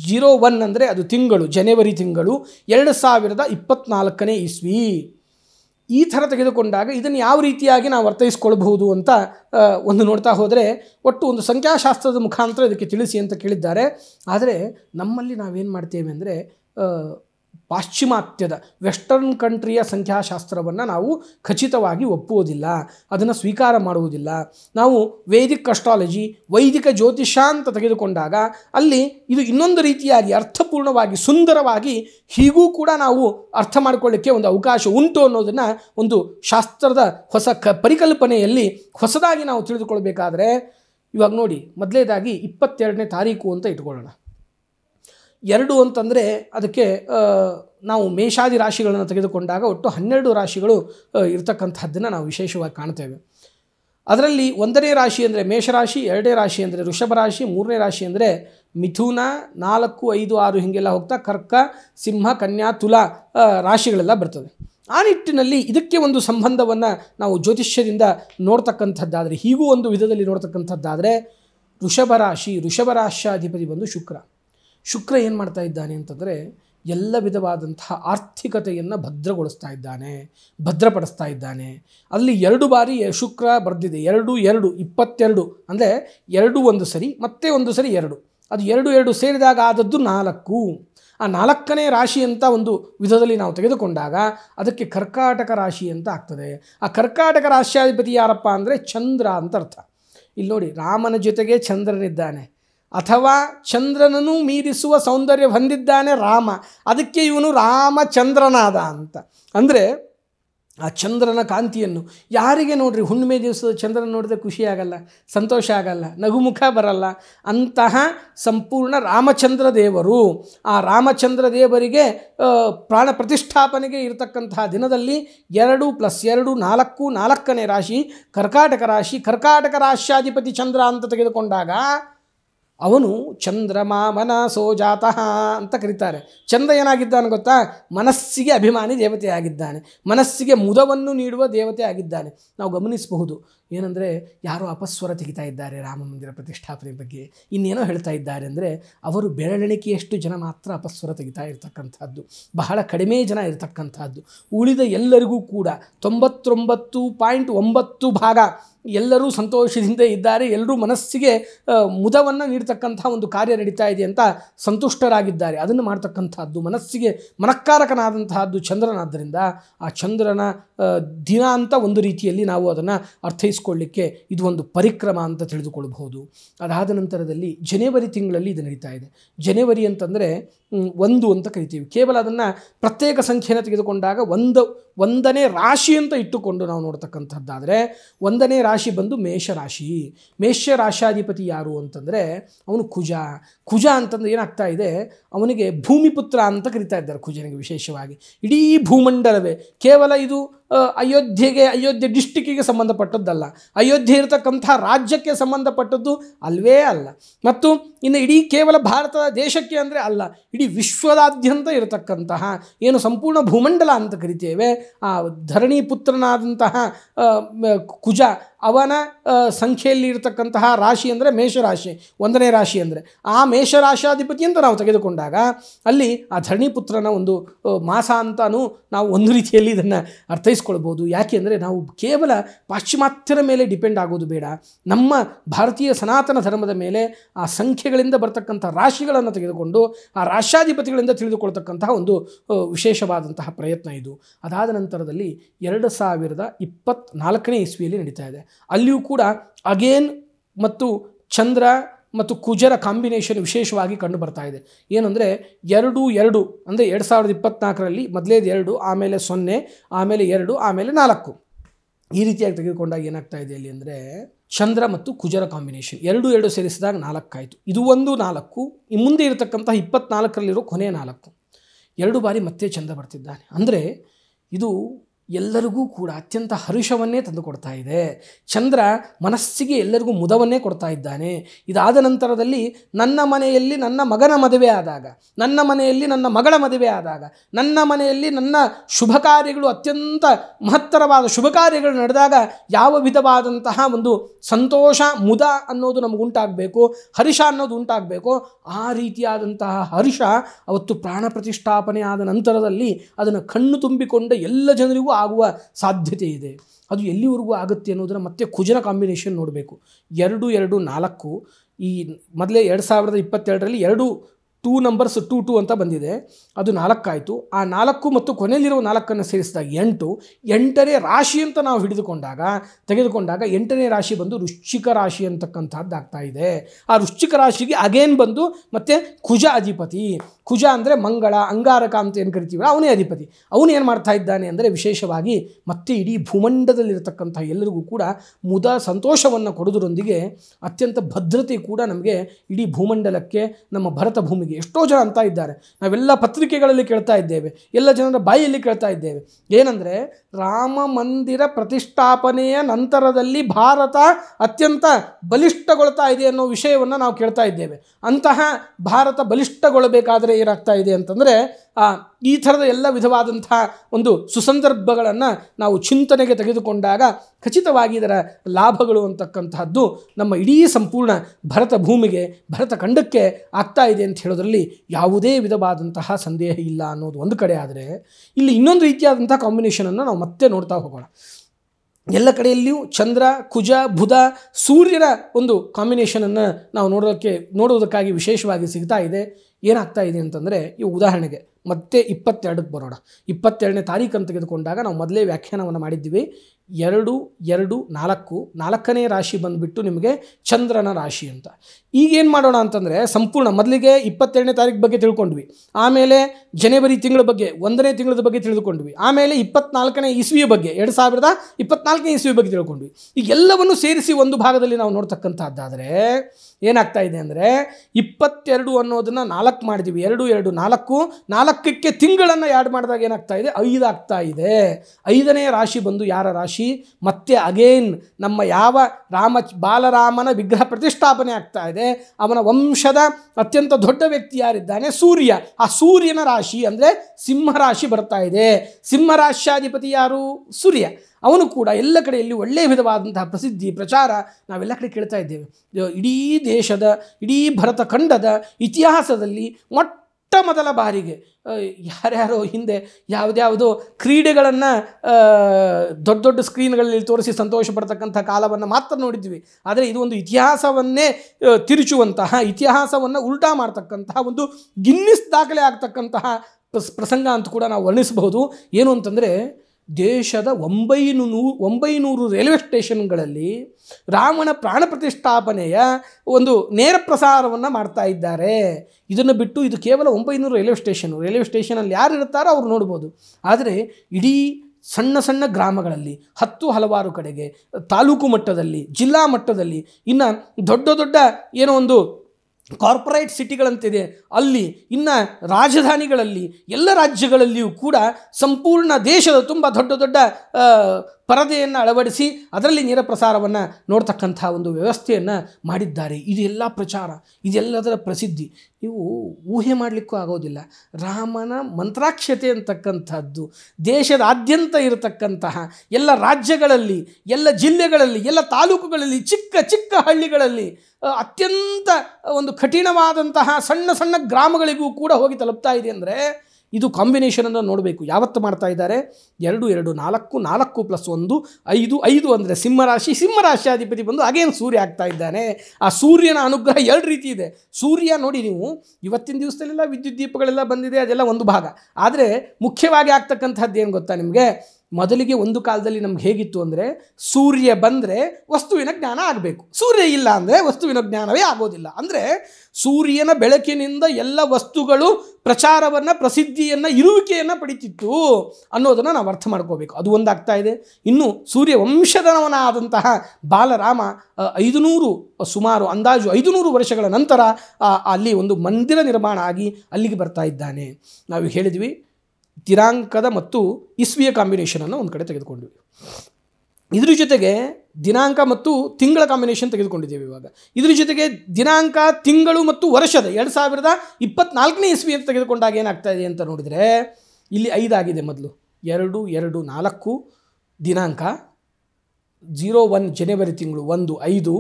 ಜೀರೋ ಒನ್ ಅಂದರೆ ಅದು ತಿಂಗಳು ಜನವರಿ ತಿಂಗಳು ಎರಡು ಸಾವಿರದ ಇಪ್ಪತ್ತ್ನಾಲ್ಕನೇ ಇಸ್ವಿ ಈ ಥರ ತೆಗೆದುಕೊಂಡಾಗ ಇದನ್ನು ಯಾವ ರೀತಿಯಾಗಿ ನಾವು ಅರ್ಥೈಸ್ಕೊಳ್ಬಹುದು ಅಂತ ಒಂದು ನೋಡ್ತಾ ಹೋದರೆ ಒಟ್ಟು ಒಂದು ಸಂಖ್ಯಾಶಾಸ್ತ್ರದ ಮುಖಾಂತರ ಇದಕ್ಕೆ ತಿಳಿಸಿ ಅಂತ ಕೇಳಿದ್ದಾರೆ ಆದರೆ ನಮ್ಮಲ್ಲಿ ನಾವೇನು ಮಾಡ್ತೇವೆ ಅಂದರೆ ಪಾಶ್ಚಿಮಾತ್ಯದ ವೆಸ್ಟರ್ನ್ ಕಂಟ್ರಿಯ ಸಂಖ್ಯಾಶಾಸ್ತ್ರವನ್ನು ನಾವು ಖಚಿತವಾಗಿ ಒಪ್ಪುವುದಿಲ್ಲ ಅದನ್ನು ಸ್ವೀಕಾರ ಮಾಡುವುದಿಲ್ಲ ನಾವು ವೈದಿಕ ಅಸ್ಟ್ರಾಲಜಿ ವೈದಿಕ ಜ್ಯೋತಿಷ ಅಂತ ತೆಗೆದುಕೊಂಡಾಗ ಅಲ್ಲಿ ಇದು ಇನ್ನೊಂದು ರೀತಿಯಾಗಿ ಅರ್ಥಪೂರ್ಣವಾಗಿ ಸುಂದರವಾಗಿ ಹೀಗೂ ಕೂಡ ನಾವು ಅರ್ಥ ಮಾಡಿಕೊಳ್ಳಿಕ್ಕೆ ಒಂದು ಅವಕಾಶ ಉಂಟು ಅನ್ನೋದನ್ನು ಒಂದು ಶಾಸ್ತ್ರದ ಹೊಸ ಕ ಪರಿಕಲ್ಪನೆಯಲ್ಲಿ ಹೊಸದಾಗಿ ನಾವು ತಿಳಿದುಕೊಳ್ಬೇಕಾದ್ರೆ ಇವಾಗ ನೋಡಿ ಮೊದಲೇದಾಗಿ ಇಪ್ಪತ್ತೆರಡನೇ ತಾರೀಕು ಅಂತ ಇಟ್ಕೊಳ್ಳೋಣ ಎರಡು ಅಂತಂದರೆ ಅದಕ್ಕೆ ನಾವು ಮೇಷಾದಿ ರಾಶಿಗಳನ್ನು ತೆಗೆದುಕೊಂಡಾಗ ಒಟ್ಟು ಹನ್ನೆರಡು ರಾಶಿಗಳು ಇರತಕ್ಕಂಥದ್ದನ್ನು ನಾವು ವಿಶೇಷವಾಗಿ ಕಾಣ್ತೇವೆ ಅದರಲ್ಲಿ ಒಂದನೇ ರಾಶಿ ಅಂದರೆ ಮೇಷರಾಶಿ ಎರಡನೇ ರಾಶಿ ಅಂದರೆ ಋಷಭ ರಾಶಿ ಮೂರನೇ ರಾಶಿ ಅಂದರೆ ಮಿಥುನ ನಾಲ್ಕು ಐದು ಆರು ಹೀಗೆಲ್ಲ ಹೋಗ್ತಾ ಕರ್ಕ ಸಿಂಹ ಕನ್ಯಾ ತುಲಾ ರಾಶಿಗಳೆಲ್ಲ ಬರ್ತದೆ ಆ ನಿಟ್ಟಿನಲ್ಲಿ ಇದಕ್ಕೆ ಒಂದು ಸಂಬಂಧವನ್ನು ನಾವು ಜ್ಯೋತಿಷ್ಯದಿಂದ ನೋಡ್ತಕ್ಕಂಥದ್ದಾದರೆ ಹೀಗೂ ಒಂದು ವಿಧದಲ್ಲಿ ನೋಡ್ತಕ್ಕಂಥದ್ದಾದರೆ ಋಷಭ ರಾಶಿ ಋಷಭ ರಾಶ್ಯಾಧಿಪತಿ ಬಂದು ಶುಕ್ರ ಶುಕ್ರ ಏನು ಮಾಡ್ತಾ ಇದ್ದಾನೆ ಅಂತಂದರೆ ಎಲ್ಲ ವಿಧವಾದಂತಹ ಆರ್ಥಿಕತೆಯನ್ನು ಭದ್ರಗೊಳಿಸ್ತಾ ಇದ್ದಾನೆ ಭದ್ರಪಡಿಸ್ತಾ ಇದ್ದಾನೆ ಅಲ್ಲಿ ಎರಡು ಬಾರಿ ಶುಕ್ರ ಬರೆದಿದೆ ಎರಡು ಎರಡು ಇಪ್ಪತ್ತೆರಡು ಅಂದರೆ ಎರಡು ಒಂದು ಸರಿ ಮತ್ತೆ ಒಂದು ಸರಿ ಎರಡು ಅದು ಎರಡು ಎರಡು ಸೇರಿದಾಗ ಆದದ್ದು ನಾಲ್ಕು ಆ ನಾಲ್ಕನೇ ರಾಶಿ ಅಂತ ಒಂದು ವಿಧದಲ್ಲಿ ನಾವು ತೆಗೆದುಕೊಂಡಾಗ ಅದಕ್ಕೆ ಕರ್ಕಾಟಕ ರಾಶಿ ಅಂತ ಆಗ್ತದೆ ಆ ಕರ್ಕಾಟಕ ರಾಶ್ಯಾಧಿಪತಿ ಯಾರಪ್ಪ ಅಂದರೆ ಚಂದ್ರ ಅಂತ ಅರ್ಥ ಇಲ್ಲಿ ನೋಡಿ ರಾಮನ ಜೊತೆಗೆ ಚಂದ್ರನಿದ್ದಾನೆ ಅಥವಾ ಚಂದ್ರನನ್ನು ಮೀರಿಸುವ ಸೌಂದರ್ಯ ಹೊಂದಿದ್ದಾನೆ ರಾಮ ಅದಕ್ಕೆ ಇವನು ರಾಮಚಂದ್ರನಾದ ಅಂತ ಅಂದರೆ ಆ ಚಂದ್ರನ ಕಾಂತಿಯನ್ನು ಯಾರಿಗೆ ನೋಡ್ರಿ ಹುಣ್ಣಿಮೆ ದಿವಸದ ಚಂದ್ರನ ನೋಡಿದ್ರೆ ಖುಷಿಯಾಗಲ್ಲ ಸಂತೋಷ ಆಗಲ್ಲ ನಗುಮುಖ ಬರಲ್ಲ ಅಂತಹ ಸಂಪೂರ್ಣ ರಾಮಚಂದ್ರ ದೇವರು ಆ ರಾಮಚಂದ್ರ ದೇವರಿಗೆ ಪ್ರಾಣ ಪ್ರತಿಷ್ಠಾಪನೆಗೆ ಇರತಕ್ಕಂತಹ ದಿನದಲ್ಲಿ ಎರಡು ಪ್ಲಸ್ ಎರಡು ನಾಲ್ಕು ನಾಲ್ಕನೇ ರಾಶಿ ಕರ್ಕಾಟಕ ರಾಶಿ ಕರ್ಕಾಟಕ ರಾಶ್ಯಾಧಿಪತಿ ಚಂದ್ರ ಅಂತ ತೆಗೆದುಕೊಂಡಾಗ ಅವನು ಚಂದ್ರ ಮನಸೋ ಜಾತ ಅಂತ ಕರೀತಾರೆ ಚಂದ್ರ ಏನಾಗಿದ್ದಾನೆ ಗೊತ್ತಾ ಮನಸ್ಸಿಗೆ ಅಭಿಮಾನಿ ದೇವತೆ ಆಗಿದ್ದಾನೆ ಮನಸ್ಸಿಗೆ ಮುದವನ್ನು ನೀಡುವ ದೇವತೆ ಆಗಿದ್ದಾನೆ ನಾವು ಗಮನಿಸಬಹುದು ಏನಂದರೆ ಯಾರೋ ಅಪಸ್ವರ ತೆಗಿತಾ ಇದ್ದಾರೆ ರಾಮ ಮಂದಿರ ಪ್ರತಿಷ್ಠಾಪನೆ ಬಗ್ಗೆ ಇನ್ನೇನೋ ಹೇಳ್ತಾ ಇದ್ದಾರೆ ಅಂದರೆ ಅವರು ಬೆರಳೆಣಿಕೆಯಷ್ಟು ಜನ ಮಾತ್ರ ಅಪಸ್ವರ ತೆಗಿತಾ ಇರತಕ್ಕಂಥದ್ದು ಬಹಳ ಕಡಿಮೆ ಜನ ಇರತಕ್ಕಂಥದ್ದು ಉಳಿದ ಎಲ್ಲರಿಗೂ ಕೂಡ ತೊಂಬತ್ತೊಂಬತ್ತು ಪಾಯಿಂಟ್ ಒಂಬತ್ತು ಭಾಗ ಎಲ್ಲರೂ ಸಂತೋಷದಿಂದ ಇದ್ದಾರೆ ಎಲ್ಲರೂ ಮನಸ್ಸಿಗೆ ಮುದವನ್ನು ನೀಡ್ತಕ್ಕಂಥ ಒಂದು ಕಾರ್ಯ ನಡೀತಾ ಇದೆ ಅಂತ ಸಂತುಷ್ಟರಾಗಿದ್ದಾರೆ ಅದನ್ನು ಮಾಡ್ತಕ್ಕಂಥದ್ದು ಮನಸ್ಸಿಗೆ ಮನಕ್ಕಾರಕನಾದಂತಹದ್ದು ಚಂದ್ರನಾದ್ದರಿಂದ ಆ ಚಂದ್ರನ ದಿನ ಅಂತ ಒಂದು ರೀತಿಯಲ್ಲಿ ನಾವು ಅದನ್ನು ಅರ್ಥೈಸ್ಕೊಳ್ಳಿಕ್ಕೆ ಇದು ಒಂದು ಪರಿಕ್ರಮ ಅಂತ ತಿಳಿದುಕೊಳ್ಬಹುದು ಅದಾದ ನಂತರದಲ್ಲಿ ಜನವರಿ ತಿಂಗಳಲ್ಲಿ ಇದು ನಡೀತಾ ಇದೆ ಜನವರಿ ಅಂತಂದರೆ ಒಂದು ಅಂತ ಕರಿತೀವಿ ಕೇವಲ ಅದನ್ನು ಪ್ರತ್ಯೇಕ ಸಂಖ್ಯೆಯನ್ನು ತೆಗೆದುಕೊಂಡಾಗ ಒಂದು ಒಂದನೇ ರಾಶಿ ಅಂತ ಇಟ್ಟುಕೊಂಡು ನಾವು ನೋಡ್ತಕ್ಕಂಥದ್ದಾದರೆ ಒಂದನೇ ರಾಶಿ ರಾಶಿ ಬಂದು ಮೇಷರಾಶಿ ರಾಶಾಧಿಪತಿ ಯಾರು ಅಂತಂದರೆ ಅವನು ಕುಜ ಕುಜ ಅಂತಂದ್ರೆ ಏನಾಗ್ತಾ ಇದೆ ಅವನಿಗೆ ಭೂಮಿಪುತ್ರ ಅಂತ ಕರಿತಾ ಇದ್ದಾರೆ ಕುಜನಿಗೆ ವಿಶೇಷವಾಗಿ ಇಡೀ ಭೂಮಂಡಲವೇ ಕೇವಲ ಇದು ಅಯೋಧ್ಯೆಗೆ ಅಯೋಧ್ಯೆ ಡಿಸ್ಟಿಕ್ಕಿಗೆ ಸಂಬಂಧಪಟ್ಟದ್ದಲ್ಲ ಅಯೋಧ್ಯೆ ಇರತಕ್ಕಂಥ ರಾಜ್ಯಕ್ಕೆ ಸಂಬಂಧಪಟ್ಟದ್ದು ಅಲ್ವೇ ಅಲ್ಲ ಮತ್ತು ಇನ್ನು ಇಡೀ ಕೇವಲ ಭಾರತದ ದೇಶಕ್ಕೆ ಅಂದರೆ ಅಲ್ಲ ಇಡೀ ವಿಶ್ವದಾದ್ಯಂತ ಇರತಕ್ಕಂತಹ ಏನು ಸಂಪೂರ್ಣ ಭೂಮಂಡಲ ಅಂತ ಕರಿತೇವೆ ಆ ಧರಣಿ ಪುತ್ರನಾದಂತಹ ಕುಜ ಅವನ ಸಂಖ್ಯೆಯಲ್ಲಿ ಇರತಕ್ಕಂತಹ ರಾಶಿ ಅಂದರೆ ಮೇಷರಾಶಿ ಒಂದನೇ ರಾಶಿ ಅಂದರೆ ಆ ಮೇಷರಾಶಾಧಿಪತಿ ಅಂತ ನಾವು ತೆಗೆದುಕೊಂಡಾಗ ಅಲ್ಲಿ ಆ ಧರಣಿಪುತ್ರನ ಒಂದು ಮಾಸ ಅಂತಲೂ ನಾವು ಒಂದು ರೀತಿಯಲ್ಲಿ ಇದನ್ನು ಅರ್ಥೈಸ್ಕೊಳ್ಬೋದು ಯಾಕೆ ಅಂದರೆ ನಾವು ಕೇವಲ ಪಾಶ್ಚಿಮಾತ್ಯರ ಮೇಲೆ ಡಿಪೆಂಡ್ ಆಗೋದು ಬೇಡ ನಮ್ಮ ಭಾರತೀಯ ಸನಾತನ ಧರ್ಮದ ಮೇಲೆ ಆ ಸಂಖ್ಯೆಗಳಿಂದ ಬರ್ತಕ್ಕಂಥ ರಾಶಿಗಳನ್ನು ತೆಗೆದುಕೊಂಡು ಆ ರಾಶಾಧಿಪತಿಗಳಿಂದ ತಿಳಿದುಕೊಳ್ತಕ್ಕಂತಹ ಒಂದು ವಿಶೇಷವಾದಂತಹ ಪ್ರಯತ್ನ ಇದು ಅದಾದ ನಂತರದಲ್ಲಿ ಎರಡು ಸಾವಿರದ ಇಪ್ಪತ್ತ್ನಾಲ್ಕನೇ ಇಸ್ವಿಯಲ್ಲಿ ನಡೀತಾ ಇದೆ ಅಲ್ಲಿಯೂ ಕೂಡ ಅಗೇನ್ ಮತ್ತು ಚಂದ್ರ ಮತ್ತು ಕುಜರ ಕಾಂಬಿನೇಷನ್ ವಿಶೇಷವಾಗಿ ಕಂಡು ಬರ್ತಾ ಇದೆ ಏನಂದರೆ ಎರಡು ಎರಡು ಅಂದರೆ ಎರಡು ಸಾವಿರದ ಇಪ್ಪತ್ನಾಲ್ಕರಲ್ಲಿ ಮೊದಲೇದು ಎರಡು ಆಮೇಲೆ ಸೊನ್ನೆ ಆಮೇಲೆ ಎರಡು ಆಮೇಲೆ ನಾಲ್ಕು ಈ ರೀತಿಯಾಗಿ ತೆಗೆದುಕೊಂಡಾಗ ಏನಾಗ್ತಾ ಇದೆ ಅಲ್ಲಿ ಅಂದರೆ ಚಂದ್ರ ಮತ್ತು ಕುಜರ ಕಾಂಬಿನೇಷನ್ ಎರಡು ಎರಡು ಸೇರಿಸಿದಾಗ ನಾಲ್ಕಾಯಿತು ಇದು ಒಂದು ನಾಲ್ಕು ಈ ಮುಂದೆ ಇರತಕ್ಕಂತಹ ಇಪ್ಪತ್ನಾಲ್ಕರಲ್ಲಿರೋ ಕೊನೆಯ ನಾಲ್ಕು ಎರಡು ಬಾರಿ ಮತ್ತೆ ಚಂದ್ರ ಬರ್ತಿದ್ದಾನೆ ಅಂದರೆ ಇದು ಎಲ್ಲರಿಗೂ ಕೂಡ ಅತ್ಯಂತ ಹರುಷವನ್ನೇ ತಂದುಕೊಡ್ತಾ ಇದೆ ಚಂದ್ರ ಮನಸ್ಸಿಗೆ ಎಲ್ಲರಿಗೂ ಮುದವನ್ನೇ ಕೊಡ್ತಾ ಇದ್ದಾನೆ ಇದಾದ ನಂತರದಲ್ಲಿ ನನ್ನ ಮನೆಯಲ್ಲಿ ನನ್ನ ಮಗನ ಮದುವೆ ಆದಾಗ ನನ್ನ ಮನೆಯಲ್ಲಿ ನನ್ನ ಮಗಳ ಮದುವೆ ಆದಾಗ ನನ್ನ ಮನೆಯಲ್ಲಿ ನನ್ನ ಶುಭ ಕಾರ್ಯಗಳು ಅತ್ಯಂತ ಮಹತ್ತರವಾದ ಶುಭ ಕಾರ್ಯಗಳು ನಡೆದಾಗ ಯಾವ ವಿಧವಾದಂತಹ ಒಂದು ಸಂತೋಷ ಮುದ ಅನ್ನೋದು ನಮಗುಂಟಾಗಬೇಕು ಹರಿಷ ಅನ್ನೋದು ಉಂಟಾಗಬೇಕು ಆ ರೀತಿಯಾದಂತಹ ಹರ್ಷ ಅವತ್ತು ಪ್ರಾಣ ಪ್ರತಿಷ್ಠಾಪನೆ ಆದ ನಂತರದಲ್ಲಿ ಅದನ್ನು ಕಣ್ಣು ತುಂಬಿಕೊಂಡ ಎಲ್ಲ ಜನರಿಗೂ ಆಗುವ ಸಾಧ್ಯತೆ ಇದೆ ಅದು ಎಲ್ಲಿವರೆಗೂ ಆಗುತ್ತೆ ಅನ್ನೋದನ್ನು ಮತ್ತೆ ಖುಜನ ಕಾಂಬಿನೇಷನ್ ನೋಡಬೇಕು ಎರಡು ಎರಡು ನಾಲ್ಕು ಈ ಮೊದಲೇ ಎರಡು ಸಾವಿರದ ಇಪ್ಪತ್ತೆರಡರಲ್ಲಿ ಎರಡು ಟೂ ನಂಬರ್ಸ್ ಟೂ ಟೂ ಅಂತ ಬಂದಿದೆ ಅದು ನಾಲ್ಕಾಯಿತು ಆ ನಾಲ್ಕು ಮತ್ತು ಕೊನೆಯಲ್ಲಿರುವ ನಾಲ್ಕನ್ನು ಸೇರಿಸಿದಾಗ ಎಂಟು ಎಂಟನೇ ರಾಶಿ ಅಂತ ನಾವು ಹಿಡಿದುಕೊಂಡಾಗ ತೆಗೆದುಕೊಂಡಾಗ ಎಂಟನೇ ರಾಶಿ ಬಂದು ವೃಶ್ಚಿಕ ರಾಶಿ ಅಂತಕ್ಕಂಥದ್ದು ಆಗ್ತಾ ಇದೆ ಆ ವೃಶ್ಚಿಕ ರಾಶಿಗೆ ಅಗೇನ್ ಬಂದು ಮತ್ತೆ ಖುಜ ಅಧಿಪತಿ ಕುಜ ಅಂದರೆ ಮಂಗಳ ಅಂಗಾರಕ ಅಂತ ಏನು ಕರಿತೀವಿ ಅವನೇ ಅಧಿಪತಿ ಅವನು ಏನು ಮಾಡ್ತಾ ಇದ್ದಾನೆ ಅಂದರೆ ವಿಶೇಷವಾಗಿ ಮತ್ತೆ ಇಡೀ ಭೂಮಂಡದಲ್ಲಿರತಕ್ಕಂಥ ಎಲ್ಲರಿಗೂ ಕೂಡ ಮುದ ಸಂತೋಷವನ್ನು ಕೊಡೋದರೊಂದಿಗೆ ಅತ್ಯಂತ ಭದ್ರತೆ ಕೂಡ ನಮಗೆ ಇಡೀ ಭೂಮಂಡಲಕ್ಕೆ ನಮ್ಮ ಭರತ ಭೂಮಿಗೆ ಎಷ್ಟೋ ಜನ ಅಂತ ಇದ್ದಾರೆ ನಾವೆಲ್ಲ ಪತ್ರಿಕೆಗಳಲ್ಲಿ ಕೇಳ್ತಾ ಇದ್ದೇವೆ ಎಲ್ಲ ಜನರ ಬಾಯಿಯಲ್ಲಿ ಕೇಳ್ತಾ ಇದ್ದೇವೆ ಏನಂದರೆ ರಾಮ ಮಂದಿರ ಪ್ರತಿಷ್ಠಾಪನೆಯ ನಂತರದಲ್ಲಿ ಭಾರತ ಅತ್ಯಂತ ಬಲಿಷ್ಠಗೊಳ್ತಾ ಇದೆ ಅನ್ನೋ ವಿಷಯವನ್ನು ನಾವು ಕೇಳ್ತಾ ಇದ್ದೇವೆ ಅಂತಹ ಭಾರತ ಬಲಿಷ್ಠಗೊಳ್ಳಬೇಕಾದರೆ ಏನಾಗ್ತಾ ಇದೆ ಅಂತಂದರೆ ಈ ಥರದ ಎಲ್ಲ ವಿಧವಾದಂಥ ಒಂದು ಸುಸಂದರ್ಭಗಳನ್ನು ನಾವು ಚಿಂತನೆಗೆ ತೆಗೆದುಕೊಂಡಾಗ ಖಚಿತವಾಗಿ ಇದರ ಲಾಭಗಳು ಅಂತಕ್ಕಂತಹದ್ದು ನಮ್ಮ ಇಡೀ ಸಂಪೂರ್ಣ ಭರತ ಭೂಮಿಗೆ ಭರತ ಖಂಡಕ್ಕೆ ಆಗ್ತಾ ಇದೆ ಅಂತ ಹೇಳೋದ್ರಲ್ಲಿ ಯಾವುದೇ ವಿಧವಾದಂತಹ ಸಂದೇಹ ಇಲ್ಲ ಅನ್ನೋದು ಒಂದು ಕಡೆ ಆದರೆ ಇಲ್ಲಿ ಇನ್ನೊಂದು ರೀತಿಯಾದಂಥ ಕಾಂಬಿನೇಷನನ್ನು ನಾವು ಮತ್ತೆ ನೋಡ್ತಾ ಹೋಗೋಣ ಎಲ್ಲ ಕಡೆಯಲ್ಲಿಯೂ ಚಂದ್ರ ಕುಜ ಬುಧ ಸೂರ್ಯನ ಒಂದು ಕಾಂಬಿನೇಷನನ್ನು ನಾವು ನೋಡೋದಕ್ಕೆ ನೋಡೋದಕ್ಕಾಗಿ ವಿಶೇಷವಾಗಿ ಸಿಗ್ತಾ ಇದೆ ಏನಾಗ್ತಾ ಇದೆ ಅಂತಂದರೆ ಈ ಉದಾಹರಣೆಗೆ ಮತ್ತೆ ಇಪ್ಪತ್ತೆರಡಕ್ಕೆ ಬರೋಣ ಇಪ್ಪತ್ತೆರಡನೇ ತಾರೀಕನ್ನು ತೆಗೆದುಕೊಂಡಾಗ ನಾವು ಮೊದಲೇ ವ್ಯಾಖ್ಯಾನವನ್ನು ಮಾಡಿದ್ದೀವಿ ಎರಡು ಎರಡು ನಾಲ್ಕು ನಾಲ್ಕನೇ ರಾಶಿ ಬಂದುಬಿಟ್ಟು ನಿಮಗೆ ಚಂದ್ರನ ರಾಶಿ ಅಂತ ಈಗೇನು ಮಾಡೋಣ ಅಂತಂದರೆ ಸಂಪೂರ್ಣ ಮೊದಲಿಗೆ ಇಪ್ಪತ್ತೆರಡನೇ ತಾರೀಕು ಬಗ್ಗೆ ತಿಳ್ಕೊಂಡ್ವಿ ಆಮೇಲೆ ಜನವರಿ ತಿಂಗಳ ಬಗ್ಗೆ ಒಂದನೇ ತಿಂಗಳ ಬಗ್ಗೆ ತಿಳಿದುಕೊಂಡ್ವಿ ಆಮೇಲೆ ಇಪ್ಪತ್ನಾಲ್ಕನೇ ಇಸ್ವಿಯ ಬಗ್ಗೆ ಎರಡು ಸಾವಿರದ ಇಪ್ಪತ್ನಾಲ್ಕನೇ ಇಸ್ವಿಯ ಬಗ್ಗೆ ತಿಳ್ಕೊಂಡ್ವಿ ಈಗೆಲ್ಲವನ್ನು ಸೇರಿಸಿ ಒಂದು ಭಾಗದಲ್ಲಿ ನಾವು ನೋಡ್ತಕ್ಕಂಥದ್ದಾದರೆ ಏನಾಗ್ತಾ ಇದೆ ಅಂದರೆ ಇಪ್ಪತ್ತೆರಡು ಅನ್ನೋದನ್ನು ನಾಲ್ಕು ಮಾಡಿದ್ದೀವಿ ಎರಡು ಎರಡು ನಾಲ್ಕು ನಾಲ್ಕಕ್ಕೆ ತಿಂಗಳನ್ನು ಯಾಡ್ ಮಾಡಿದಾಗ ಏನಾಗ್ತಾ ಇದೆ ಐದು ಆಗ್ತಾ ಇದೆ ಐದನೇ ರಾಶಿ ಬಂದು ಯಾರ ರಾಶಿ ಮತ್ತೆ ಅಗೇನ್ ನಮ್ಮ ಯಾವ ರಾಮ ಬಾಲರಾಮನ ವಿಗ್ರಹ ಪ್ರತಿಷ್ಠಾಪನೆ ಆಗ್ತಾ ಇದೆ ಅವನ ವಂಶದ ಅತ್ಯಂತ ದೊಡ್ಡ ವ್ಯಕ್ತಿ ಯಾರಿದ್ದಾನೆ ಸೂರ್ಯ ಆ ಸೂರ್ಯನ ರಾಶಿ ಅಂದರೆ ಸಿಂಹರಾಶಿ ಬರ್ತಾ ಇದೆ ಸಿಂಹರಾಶ್ಯಾಧಿಪತಿ ಯಾರು ಸೂರ್ಯ ಅವನು ಕೂಡ ಎಲ್ಲ ಕಡೆಯಲ್ಲಿ ಒಳ್ಳೆಯ ವಿಧವಾದಂತಹ ಪ್ರಸಿದ್ಧಿ ಪ್ರಚಾರ ನಾವೆಲ್ಲ ಕಡೆ ಕೇಳ್ತಾ ಇದ್ದೇವೆ ಇಡೀ ದೇಶದ ಇಡೀ ಖಂಡದ ಇತಿಹಾಸದಲ್ಲಿ ಮೊಟ್ಟ ಮೊದಲ ಬಾರಿಗೆ ಯಾರ್ಯಾರೋ ಹಿಂದೆ ಯಾವುದ್ಯಾವುದೋ ಕ್ರೀಡೆಗಳನ್ನು ದೊಡ್ಡ ದೊಡ್ಡ ಸ್ಕ್ರೀನ್ಗಳಲ್ಲಿ ತೋರಿಸಿ ಸಂತೋಷ ಪಡ್ತಕ್ಕಂಥ ಕಾಲವನ್ನು ಮಾತ್ರ ನೋಡಿದ್ವಿ ಆದರೆ ಇದು ಒಂದು ಇತಿಹಾಸವನ್ನೇ ತಿರುಚುವಂತಹ ಇತಿಹಾಸವನ್ನು ಉಲ್ಟಾ ಮಾಡ್ತಕ್ಕಂತಹ ಒಂದು ಗಿನ್ನಿಸ್ ದಾಖಲೆ ಆಗ್ತಕ್ಕಂತಹ ಪ್ರಸಂಗ ಅಂತ ಕೂಡ ನಾವು ವರ್ಣಿಸಬಹುದು ಏನು ಅಂತಂದರೆ ದೇಶದ ಒಂಬೈನೂ ಒಂಬೈನೂರು ರೈಲ್ವೆ ಸ್ಟೇಷನ್ಗಳಲ್ಲಿ ರಾಮನ ಪ್ರಾಣ ಪ್ರತಿಷ್ಠಾಪನೆಯ ಒಂದು ನೇರ ಪ್ರಸಾರವನ್ನು ಮಾಡ್ತಾ ಇದ್ದಾರೆ ಇದನ್ನು ಬಿಟ್ಟು ಇದು ಕೇವಲ ಒಂಬೈನೂರು ರೈಲ್ವೆ ಸ್ಟೇಷನು ರೈಲ್ವೆ ಸ್ಟೇಷನಲ್ಲಿ ಯಾರು ಇರ್ತಾರೋ ಅವರು ನೋಡ್ಬೋದು ಆದರೆ ಇಡೀ ಸಣ್ಣ ಸಣ್ಣ ಗ್ರಾಮಗಳಲ್ಲಿ ಹತ್ತು ಹಲವಾರು ಕಡೆಗೆ ತಾಲೂಕು ಮಟ್ಟದಲ್ಲಿ ಜಿಲ್ಲಾ ಮಟ್ಟದಲ್ಲಿ ಇನ್ನು ದೊಡ್ಡ ದೊಡ್ಡ ಏನೋ ಒಂದು ಕಾರ್ಪೊರೇಟ್ ಸಿಟಿಗಳಂತಿದೆ ಅಲ್ಲಿ ಇನ್ನು ರಾಜಧಾನಿಗಳಲ್ಲಿ ಎಲ್ಲ ರಾಜ್ಯಗಳಲ್ಲಿಯೂ ಕೂಡ ಸಂಪೂರ್ಣ ದೇಶದ ತುಂಬ ದೊಡ್ಡ ದೊಡ್ಡ ಪರದೆಯನ್ನು ಅಳವಡಿಸಿ ಅದರಲ್ಲಿ ನೇರ ಪ್ರಸಾರವನ್ನು ನೋಡ್ತಕ್ಕಂಥ ಒಂದು ವ್ಯವಸ್ಥೆಯನ್ನು ಮಾಡಿದ್ದಾರೆ ಇದೆಲ್ಲ ಪ್ರಚಾರ ಇದೆಲ್ಲದರ ಪ್ರಸಿದ್ಧಿ ನೀವು ಊಹೆ ಮಾಡಲಿಕ್ಕೂ ಆಗೋದಿಲ್ಲ ರಾಮನ ಮಂತ್ರಾಕ್ಷತೆ ಅಂತಕ್ಕಂಥದ್ದು ದೇಶದಾದ್ಯಂತ ಇರತಕ್ಕಂತಹ ಎಲ್ಲ ರಾಜ್ಯಗಳಲ್ಲಿ ಎಲ್ಲ ಜಿಲ್ಲೆಗಳಲ್ಲಿ ಎಲ್ಲ ತಾಲೂಕುಗಳಲ್ಲಿ ಚಿಕ್ಕ ಚಿಕ್ಕ ಹಳ್ಳಿಗಳಲ್ಲಿ ಅತ್ಯಂತ ಒಂದು ಕಠಿಣವಾದಂತಹ ಸಣ್ಣ ಸಣ್ಣ ಗ್ರಾಮಗಳಿಗೂ ಕೂಡ ಹೋಗಿ ತಲುಪ್ತಾ ಇದೆ ಅಂದರೆ ಇದು ಕಾಂಬಿನೇಷನನ್ನು ನೋಡಬೇಕು ಯಾವತ್ತು ಮಾಡ್ತಾ ಇದ್ದಾರೆ ಎರಡು ಎರಡು ನಾಲ್ಕು ನಾಲ್ಕು ಪ್ಲಸ್ ಒಂದು ಐದು ಐದು ಅಂದರೆ ಸಿಂಹರಾಶಿ ಅಧಿಪತಿ ಬಂದು ಅಗೇನ್ ಸೂರ್ಯ ಆಗ್ತಾ ಇದ್ದಾನೆ ಆ ಸೂರ್ಯನ ಅನುಗ್ರಹ ಎರಡು ರೀತಿ ಇದೆ ಸೂರ್ಯ ನೋಡಿ ನೀವು ಇವತ್ತಿನ ದಿವಸದಲ್ಲೆಲ್ಲ ವಿದ್ಯುತ್ ದೀಪಗಳೆಲ್ಲ ಬಂದಿದೆ ಅದೆಲ್ಲ ಒಂದು ಭಾಗ ಆದರೆ ಮುಖ್ಯವಾಗಿ ಆಗ್ತಕ್ಕಂಥದ್ದು ಏನು ಗೊತ್ತಾ ನಿಮಗೆ ಮೊದಲಿಗೆ ಒಂದು ಕಾಲದಲ್ಲಿ ನಮ್ಗೆ ಹೇಗಿತ್ತು ಅಂದರೆ ಸೂರ್ಯ ಬಂದರೆ ವಸ್ತುವಿನ ಜ್ಞಾನ ಆಗಬೇಕು ಸೂರ್ಯ ಇಲ್ಲ ಅಂದರೆ ವಸ್ತುವಿನ ಜ್ಞಾನವೇ ಆಗೋದಿಲ್ಲ ಅಂದರೆ ಸೂರ್ಯನ ಬೆಳಕಿನಿಂದ ಎಲ್ಲ ವಸ್ತುಗಳು ಪ್ರಚಾರವನ್ನು ಪ್ರಸಿದ್ಧಿಯನ್ನು ಇರುವಿಕೆಯನ್ನು ಪಡಿತಿತ್ತು ಅನ್ನೋದನ್ನು ನಾವು ಅರ್ಥ ಮಾಡ್ಕೋಬೇಕು ಅದು ಒಂದಾಗ್ತಾ ಇದೆ ಇನ್ನು ಸೂರ್ಯ ವಂಶದನವನಾದಂತಹ ಬಾಲರಾಮ ಐದುನೂರು ಸುಮಾರು ಅಂದಾಜು ಐದುನೂರು ವರ್ಷಗಳ ನಂತರ ಅಲ್ಲಿ ಒಂದು ಮಂದಿರ ನಿರ್ಮಾಣ ಆಗಿ ಅಲ್ಲಿಗೆ ಬರ್ತಾ ಇದ್ದಾನೆ ನಾವು ಹೇಳಿದ್ವಿ ದಿನಾಂಕದ ಮತ್ತು ಇಸ್ವಿಯ ಕಾಂಬಿನೇಷನನ್ನು ಒಂದು ಕಡೆ ತೆಗೆದುಕೊಂಡ್ವಿ ಇದ್ರ ಜೊತೆಗೆ ದಿನಾಂಕ ಮತ್ತು ತಿಂಗಳ ಕಾಂಬಿನೇಷನ್ ತೆಗೆದುಕೊಂಡಿದ್ದೇವೆ ಇವಾಗ ಇದ್ರ ಜೊತೆಗೆ ದಿನಾಂಕ ತಿಂಗಳು ಮತ್ತು ವರ್ಷದ ಎರಡು ಸಾವಿರದ ಇಪ್ಪತ್ನಾಲ್ಕನೇ ಇಸ್ವಿ ಅಂತ ತೆಗೆದುಕೊಂಡಾಗ ಏನಾಗ್ತಾ ಇದೆ ಅಂತ ನೋಡಿದರೆ ಇಲ್ಲಿ ಐದಾಗಿದೆ ಮೊದಲು ಎರಡು ಎರಡು ನಾಲ್ಕು ದಿನಾಂಕ ಜೀರೋ ಒನ್ ಜನವರಿ ತಿಂಗಳು ಒಂದು ಐದು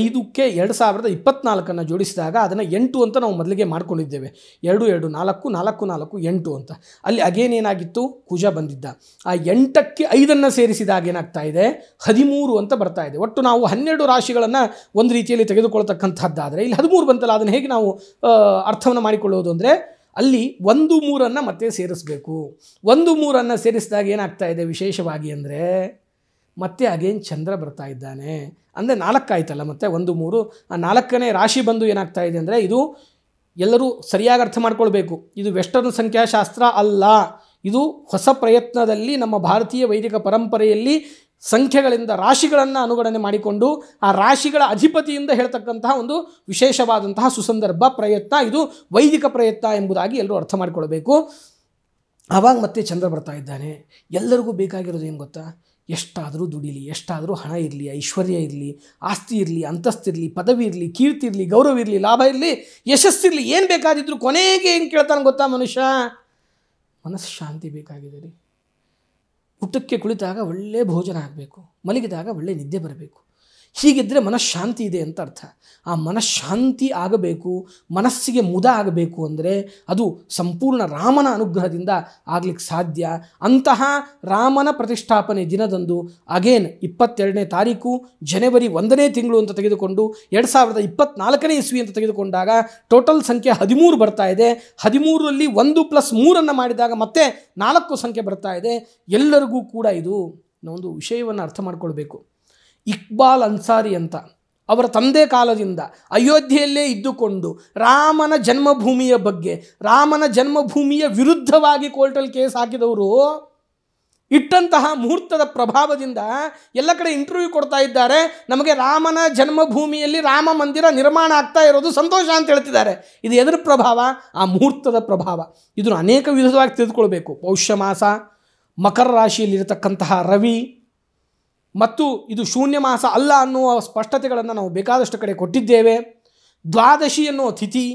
ಐದಕ್ಕೆ ಎರಡು ಸಾವಿರದ ಇಪ್ಪತ್ನಾಲ್ಕನ್ನು ಜೋಡಿಸಿದಾಗ ಅದನ್ನು ಎಂಟು ಅಂತ ನಾವು ಮೊದಲಿಗೆ ಮಾಡ್ಕೊಂಡಿದ್ದೇವೆ ಎರಡು ಎರಡು ನಾಲ್ಕು ನಾಲ್ಕು ನಾಲ್ಕು ಎಂಟು ಅಂತ ಅಲ್ಲಿ ಅಗೇನ್ ಏನಾಗಿತ್ತು ಕುಜ ಬಂದಿದ್ದ ಆ ಎಂಟಕ್ಕೆ ಐದನ್ನು ಸೇರಿಸಿದಾಗ ಏನಾಗ್ತಾ ಇದೆ ಹದಿಮೂರು ಅಂತ ಬರ್ತಾ ಇದೆ ಒಟ್ಟು ನಾವು ಹನ್ನೆರಡು ರಾಶಿಗಳನ್ನು ಒಂದು ರೀತಿಯಲ್ಲಿ ತೆಗೆದುಕೊಳ್ತಕ್ಕಂಥದ್ದಾದರೆ ಇಲ್ಲಿ ಹದಿಮೂರು ಬಂತಲ್ಲ ಅದನ್ನು ಹೇಗೆ ನಾವು ಅರ್ಥವನ್ನು ಮಾಡಿಕೊಳ್ಳೋದು ಅಂದರೆ ಅಲ್ಲಿ ಒಂದು ಮೂರನ್ನು ಮತ್ತೆ ಸೇರಿಸಬೇಕು ಒಂದು ಮೂರನ್ನು ಸೇರಿಸಿದಾಗ ಏನಾಗ್ತಾ ಇದೆ ವಿಶೇಷವಾಗಿ ಅಂದರೆ ಮತ್ತೆ ಅಗೇನ್ ಚಂದ್ರ ಬರ್ತಾ ಇದ್ದಾನೆ ಅಂದರೆ ನಾಲ್ಕಾಯ್ತಲ್ಲ ಮತ್ತೆ ಒಂದು ಮೂರು ಆ ನಾಲ್ಕನೇ ರಾಶಿ ಬಂದು ಏನಾಗ್ತಾ ಇದೆ ಅಂದರೆ ಇದು ಎಲ್ಲರೂ ಸರಿಯಾಗಿ ಅರ್ಥ ಮಾಡ್ಕೊಳ್ಬೇಕು ಇದು ವೆಸ್ಟರ್ನ್ ಸಂಖ್ಯಾಶಾಸ್ತ್ರ ಅಲ್ಲ ಇದು ಹೊಸ ಪ್ರಯತ್ನದಲ್ಲಿ ನಮ್ಮ ಭಾರತೀಯ ವೈದಿಕ ಪರಂಪರೆಯಲ್ಲಿ ಸಂಖ್ಯೆಗಳಿಂದ ರಾಶಿಗಳನ್ನು ಅನುಗಣನೆ ಮಾಡಿಕೊಂಡು ಆ ರಾಶಿಗಳ ಅಧಿಪತಿಯಿಂದ ಹೇಳ್ತಕ್ಕಂತಹ ಒಂದು ವಿಶೇಷವಾದಂತಹ ಸುಸಂದರ್ಭ ಪ್ರಯತ್ನ ಇದು ವೈದಿಕ ಪ್ರಯತ್ನ ಎಂಬುದಾಗಿ ಎಲ್ಲರೂ ಅರ್ಥ ಮಾಡಿಕೊಳ್ಬೇಕು ಆವಾಗ ಮತ್ತೆ ಚಂದ್ರ ಬರ್ತಾ ಇದ್ದಾನೆ ಎಲ್ಲರಿಗೂ ಬೇಕಾಗಿರೋದು ಏನು ಗೊತ್ತಾ ಎಷ್ಟಾದರೂ ದುಡಿಲಿ ಎಷ್ಟಾದರೂ ಹಣ ಇರಲಿ ಐಶ್ವರ್ಯ ಇರಲಿ ಆಸ್ತಿ ಇರಲಿ ಅಂತಸ್ತಿರಲಿ ಪದವಿ ಇರಲಿ ಕೀರ್ತಿ ಇರಲಿ ಗೌರವ ಇರಲಿ ಲಾಭ ಇರಲಿ ಯಶಸ್ಸಿರಲಿ ಏನು ಬೇಕಾದಿದ್ರು ಕೊನೆಗೆ ಏನು ಕೇಳ್ತಾನೆ ಗೊತ್ತಾ ಮನುಷ್ಯ ಮನಸ್ಸು ಶಾಂತಿ ಬೇಕಾಗಿದೆ ರೀ ಊಟಕ್ಕೆ ಕುಳಿತಾಗ ಒಳ್ಳೆಯ ಭೋಜನ ಆಗಬೇಕು ಮಲಗಿದಾಗ ಒಳ್ಳೆಯ ನಿದ್ದೆ ಬರಬೇಕು ಹೀಗಿದ್ದರೆ ಮನಃಶಾಂತಿ ಇದೆ ಅಂತ ಅರ್ಥ ಆ ಮನಃಶಾಂತಿ ಆಗಬೇಕು ಮನಸ್ಸಿಗೆ ಮುದ ಆಗಬೇಕು ಅಂದರೆ ಅದು ಸಂಪೂರ್ಣ ರಾಮನ ಅನುಗ್ರಹದಿಂದ ಆಗಲಿಕ್ಕೆ ಸಾಧ್ಯ ಅಂತಹ ರಾಮನ ಪ್ರತಿಷ್ಠಾಪನೆ ದಿನದಂದು ಅಗೇನ್ ಇಪ್ಪತ್ತೆರಡನೇ ತಾರೀಕು ಜನವರಿ ಒಂದನೇ ತಿಂಗಳು ಅಂತ ತೆಗೆದುಕೊಂಡು ಎರಡು ಸಾವಿರದ ಇಪ್ಪತ್ನಾಲ್ಕನೇ ಇಸ್ವಿ ಅಂತ ತೆಗೆದುಕೊಂಡಾಗ ಟೋಟಲ್ ಸಂಖ್ಯೆ ಹದಿಮೂರು ಬರ್ತಾ ಇದೆ ಹದಿಮೂರರಲ್ಲಿ ಒಂದು ಪ್ಲಸ್ ಮೂರನ್ನು ಮಾಡಿದಾಗ ಮತ್ತೆ ನಾಲ್ಕು ಸಂಖ್ಯೆ ಬರ್ತಾ ಇದೆ ಎಲ್ಲರಿಗೂ ಕೂಡ ಇದು ಒಂದು ವಿಷಯವನ್ನು ಅರ್ಥ ಮಾಡ್ಕೊಳ್ಬೇಕು ಇಕ್ಬಾಲ್ ಅನ್ಸಾರಿ ಅಂತ ಅವರ ತಂದೆ ಕಾಲದಿಂದ ಅಯೋಧ್ಯೆಯಲ್ಲೇ ಇದ್ದುಕೊಂಡು ರಾಮನ ಜನ್ಮಭೂಮಿಯ ಬಗ್ಗೆ ರಾಮನ ಜನ್ಮಭೂಮಿಯ ವಿರುದ್ಧವಾಗಿ ಕೋರ್ಟಲ್ ಕೇಸ್ ಹಾಕಿದವರು ಇಟ್ಟಂತಹ ಮುಹೂರ್ತದ ಪ್ರಭಾವದಿಂದ ಎಲ್ಲ ಕಡೆ ಇಂಟರ್ವ್ಯೂ ಕೊಡ್ತಾ ಇದ್ದಾರೆ ನಮಗೆ ರಾಮನ ಜನ್ಮಭೂಮಿಯಲ್ಲಿ ರಾಮ ಮಂದಿರ ನಿರ್ಮಾಣ ಆಗ್ತಾ ಇರೋದು ಸಂತೋಷ ಅಂತ ಹೇಳ್ತಿದ್ದಾರೆ ಇದು ಎದುರು ಪ್ರಭಾವ ಆ ಮುಹೂರ್ತದ ಪ್ರಭಾವ ಇದನ್ನು ಅನೇಕ ವಿಧವಾಗಿ ತಿಳಿದುಕೊಳ್ಬೇಕು ಪೌಷ್ಯ ಮಾಸ ಮಕರ ರಾಶಿಯಲ್ಲಿರತಕ್ಕಂತಹ ರವಿ ಮತ್ತು ಇದು ಶೂನ್ಯ ಮಾಸ ಅಲ್ಲ ಅನ್ನುವ ಸ್ಪಷ್ಟತೆಗಳನ್ನು ನಾವು ಬೇಕಾದಷ್ಟು ಕಡೆ ಕೊಟ್ಟಿದ್ದೇವೆ ದ್ವಾದಶಿ ಅನ್ನೋ ತಿಥಿ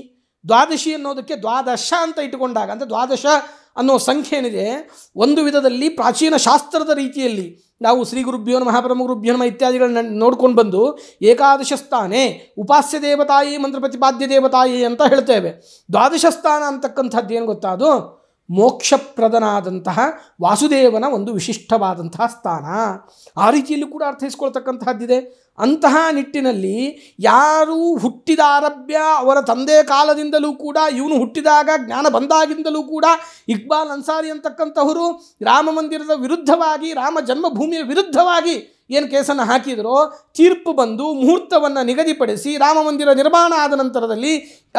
ದ್ವಾದಶಿ ಅನ್ನೋದಕ್ಕೆ ದ್ವಾದಶ ಅಂತ ಇಟ್ಟುಕೊಂಡಾಗ ಅಂದರೆ ದ್ವಾದಶ ಅನ್ನೋ ಸಂಖ್ಯೆ ಏನಿದೆ ಒಂದು ವಿಧದಲ್ಲಿ ಪ್ರಾಚೀನ ಶಾಸ್ತ್ರದ ರೀತಿಯಲ್ಲಿ ನಾವು ಶ್ರೀ ಗುರುಭ್ಯೋನ ಮಹಾಪ್ರಮ ಗುರುಭ್ಯೋನ ಇತ್ಯಾದಿಗಳನ್ನ ನೋಡ್ಕೊಂಡು ಬಂದು ಏಕಾದಶ ಸ್ಥಾನೇ ಉಪಾಸ್ಯ ದೇವತಾಯಿ ಮಂತ್ರಪತಿಪಾದ್ಯ ದೇವತಾಯಿ ಅಂತ ಹೇಳ್ತೇವೆ ದ್ವಾದಶ ಸ್ಥಾನ ಅಂತಕ್ಕಂಥದ್ದು ಏನು ಗೊತ್ತಾ ಅದು ಮೋಕ್ಷಪ್ರದನಾದಂತಹ ವಾಸುದೇವನ ಒಂದು ವಿಶಿಷ್ಟವಾದಂತಹ ಸ್ಥಾನ ಆ ರೀತಿಯಲ್ಲಿ ಕೂಡ ಅರ್ಥೈಸ್ಕೊಳ್ತಕ್ಕಂತಹದ್ದಿದೆ ಅಂತಹ ನಿಟ್ಟಿನಲ್ಲಿ ಯಾರು ಹುಟ್ಟಿದಾರಭ್ಯ ಅವರ ತಂದೆ ಕಾಲದಿಂದಲೂ ಕೂಡ ಇವನು ಹುಟ್ಟಿದಾಗ ಜ್ಞಾನ ಬಂದಾಗಿಂದಲೂ ಕೂಡ ಇಕ್ಬಾಲ್ ಅನ್ಸಾರಿ ಅಂತಕ್ಕಂಥವರು ರಾಮ ಮಂದಿರದ ವಿರುದ್ಧವಾಗಿ ರಾಮ ಜನ್ಮಭೂಮಿಯ ವಿರುದ್ಧವಾಗಿ ಏನು ಕೇಸನ್ನು ಹಾಕಿದರೋ ತೀರ್ಪು ಬಂದು ಮುಹೂರ್ತವನ್ನು ನಿಗದಿಪಡಿಸಿ ರಾಮ ಮಂದಿರ ನಿರ್ಮಾಣ ಆದ ನಂತರದಲ್ಲಿ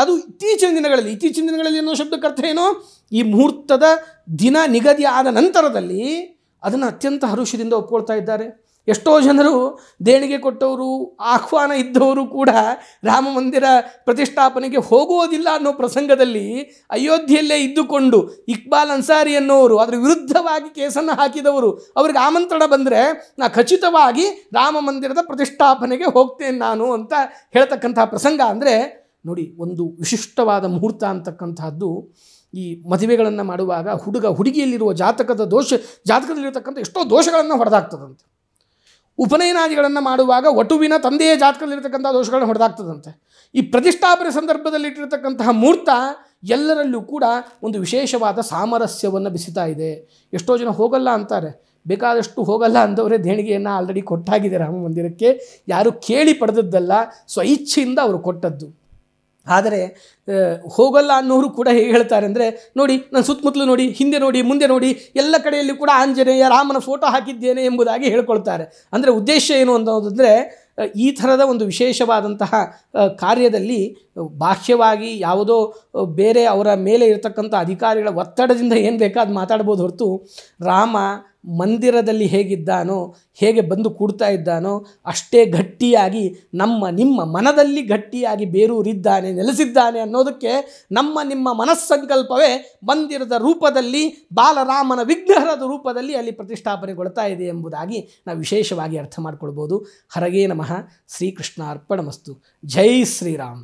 ಅದು ಇತ್ತೀಚಿನ ದಿನಗಳಲ್ಲಿ ಇತ್ತೀಚಿನ ದಿನಗಳಲ್ಲಿ ಅನ್ನೋ ಶಬ್ದಕ್ಕರ್ಥ ಏನು ಈ ಮುಹೂರ್ತದ ದಿನ ನಿಗದಿ ಆದ ನಂತರದಲ್ಲಿ ಅದನ್ನು ಅತ್ಯಂತ ಹರುಷದಿಂದ ಒಪ್ಕೊಳ್ತಾ ಇದ್ದಾರೆ ಎಷ್ಟೋ ಜನರು ದೇಣಿಗೆ ಕೊಟ್ಟವರು ಆಹ್ವಾನ ಇದ್ದವರು ಕೂಡ ರಾಮ ಮಂದಿರ ಪ್ರತಿಷ್ಠಾಪನೆಗೆ ಹೋಗುವುದಿಲ್ಲ ಅನ್ನೋ ಪ್ರಸಂಗದಲ್ಲಿ ಅಯೋಧ್ಯೆಯಲ್ಲೇ ಇದ್ದುಕೊಂಡು ಇಕ್ಬಾಲ್ ಅನ್ಸಾರಿ ಅನ್ನೋರು ಅದರ ವಿರುದ್ಧವಾಗಿ ಕೇಸನ್ನು ಹಾಕಿದವರು ಅವ್ರಿಗೆ ಆಮಂತ್ರಣ ಬಂದರೆ ನಾ ಖಚಿತವಾಗಿ ರಾಮ ಮಂದಿರದ ಪ್ರತಿಷ್ಠಾಪನೆಗೆ ಹೋಗ್ತೇನೆ ನಾನು ಅಂತ ಹೇಳ್ತಕ್ಕಂಥ ಪ್ರಸಂಗ ಅಂದರೆ ನೋಡಿ ಒಂದು ವಿಶಿಷ್ಟವಾದ ಮುಹೂರ್ತ ಅಂತಕ್ಕಂಥದ್ದು ಈ ಮದುವೆಗಳನ್ನು ಮಾಡುವಾಗ ಹುಡುಗ ಹುಡುಗಿಯಲ್ಲಿರುವ ಜಾತಕದ ದೋಷ ಜಾತಕದಲ್ಲಿರತಕ್ಕಂಥ ಎಷ್ಟೋ ದೋಷಗಳನ್ನು ಹೊಡೆದಾಗ್ತದಂತೆ ಉಪನಯನಾದಿಗಳನ್ನು ಮಾಡುವಾಗ ವಟುವಿನ ತಂದೆಯ ಜಾತಕದಲ್ಲಿರತಕ್ಕಂಥ ದೋಷಗಳನ್ನು ಹೊಡೆದಾಗ್ತದಂತೆ ಈ ಪ್ರತಿಷ್ಠಾಪನೆ ಸಂದರ್ಭದಲ್ಲಿ ಇಟ್ಟಿರತಕ್ಕಂತಹ ಮೂರ್ತ ಎಲ್ಲರಲ್ಲೂ ಕೂಡ ಒಂದು ವಿಶೇಷವಾದ ಸಾಮರಸ್ಯವನ್ನು ಬಿಸಿತಾ ಇದೆ ಎಷ್ಟೋ ಜನ ಹೋಗಲ್ಲ ಅಂತಾರೆ ಬೇಕಾದಷ್ಟು ಹೋಗಲ್ಲ ಅಂದವರೇ ದೇಣಿಗೆಯನ್ನು ಆಲ್ರೆಡಿ ಕೊಟ್ಟಾಗಿದೆ ರಾಮ ಮಂದಿರಕ್ಕೆ ಯಾರು ಕೇಳಿ ಪಡೆದದ್ದಲ್ಲ ಸ್ವಇಚ್ಛೆಯಿಂದ ಅವರು ಕೊಟ್ಟದ್ದು ಆದರೆ ಹೋಗಲ್ಲ ಅನ್ನೋರು ಕೂಡ ಹೇಗೆ ಹೇಳ್ತಾರೆ ಅಂದರೆ ನೋಡಿ ನಾನು ಸುತ್ತಮುತ್ತಲು ನೋಡಿ ಹಿಂದೆ ನೋಡಿ ಮುಂದೆ ನೋಡಿ ಎಲ್ಲ ಕಡೆಯಲ್ಲಿ ಕೂಡ ಆಂಜನೇಯ ರಾಮನ ಫೋಟೋ ಹಾಕಿದ್ದೇನೆ ಎಂಬುದಾಗಿ ಹೇಳ್ಕೊಳ್ತಾರೆ ಅಂದರೆ ಉದ್ದೇಶ ಏನು ಅಂತಂದರೆ ಈ ಥರದ ಒಂದು ವಿಶೇಷವಾದಂತಹ ಕಾರ್ಯದಲ್ಲಿ ಬಾಹ್ಯವಾಗಿ ಯಾವುದೋ ಬೇರೆ ಅವರ ಮೇಲೆ ಇರತಕ್ಕಂಥ ಅಧಿಕಾರಿಗಳ ಒತ್ತಡದಿಂದ ಏನು ಬೇಕಾದ ಮಾತಾಡ್ಬೋದು ಹೊರತು ರಾಮ ಮಂದಿರದಲ್ಲಿ ಹೇಗಿದ್ದಾನೋ ಹೇಗೆ ಬಂದು ಕೂಡ್ತಾ ಇದ್ದಾನೋ ಅಷ್ಟೇ ಗಟ್ಟಿಯಾಗಿ ನಮ್ಮ ನಿಮ್ಮ ಮನದಲ್ಲಿ ಗಟ್ಟಿಯಾಗಿ ಬೇರೂರಿದ್ದಾನೆ ನೆಲೆಸಿದ್ದಾನೆ ಅನ್ನೋದಕ್ಕೆ ನಮ್ಮ ನಿಮ್ಮ ಮನಸ್ಸಂಕಲ್ಪವೇ ಮಂದಿರದ ರೂಪದಲ್ಲಿ ಬಾಲರಾಮನ ವಿಗ್ರಹದ ರೂಪದಲ್ಲಿ ಅಲ್ಲಿ ಪ್ರತಿಷ್ಠಾಪನೆಗೊಳ್ತಾ ಇದೆ ಎಂಬುದಾಗಿ ನಾವು ವಿಶೇಷವಾಗಿ ಅರ್ಥ ಮಾಡಿಕೊಳ್ಬೋದು ಹರಗೇ ನಮಃ ಶ್ರೀಕೃಷ್ಣ ಮಸ್ತು ಜೈ ಶ್ರೀರಾಮ್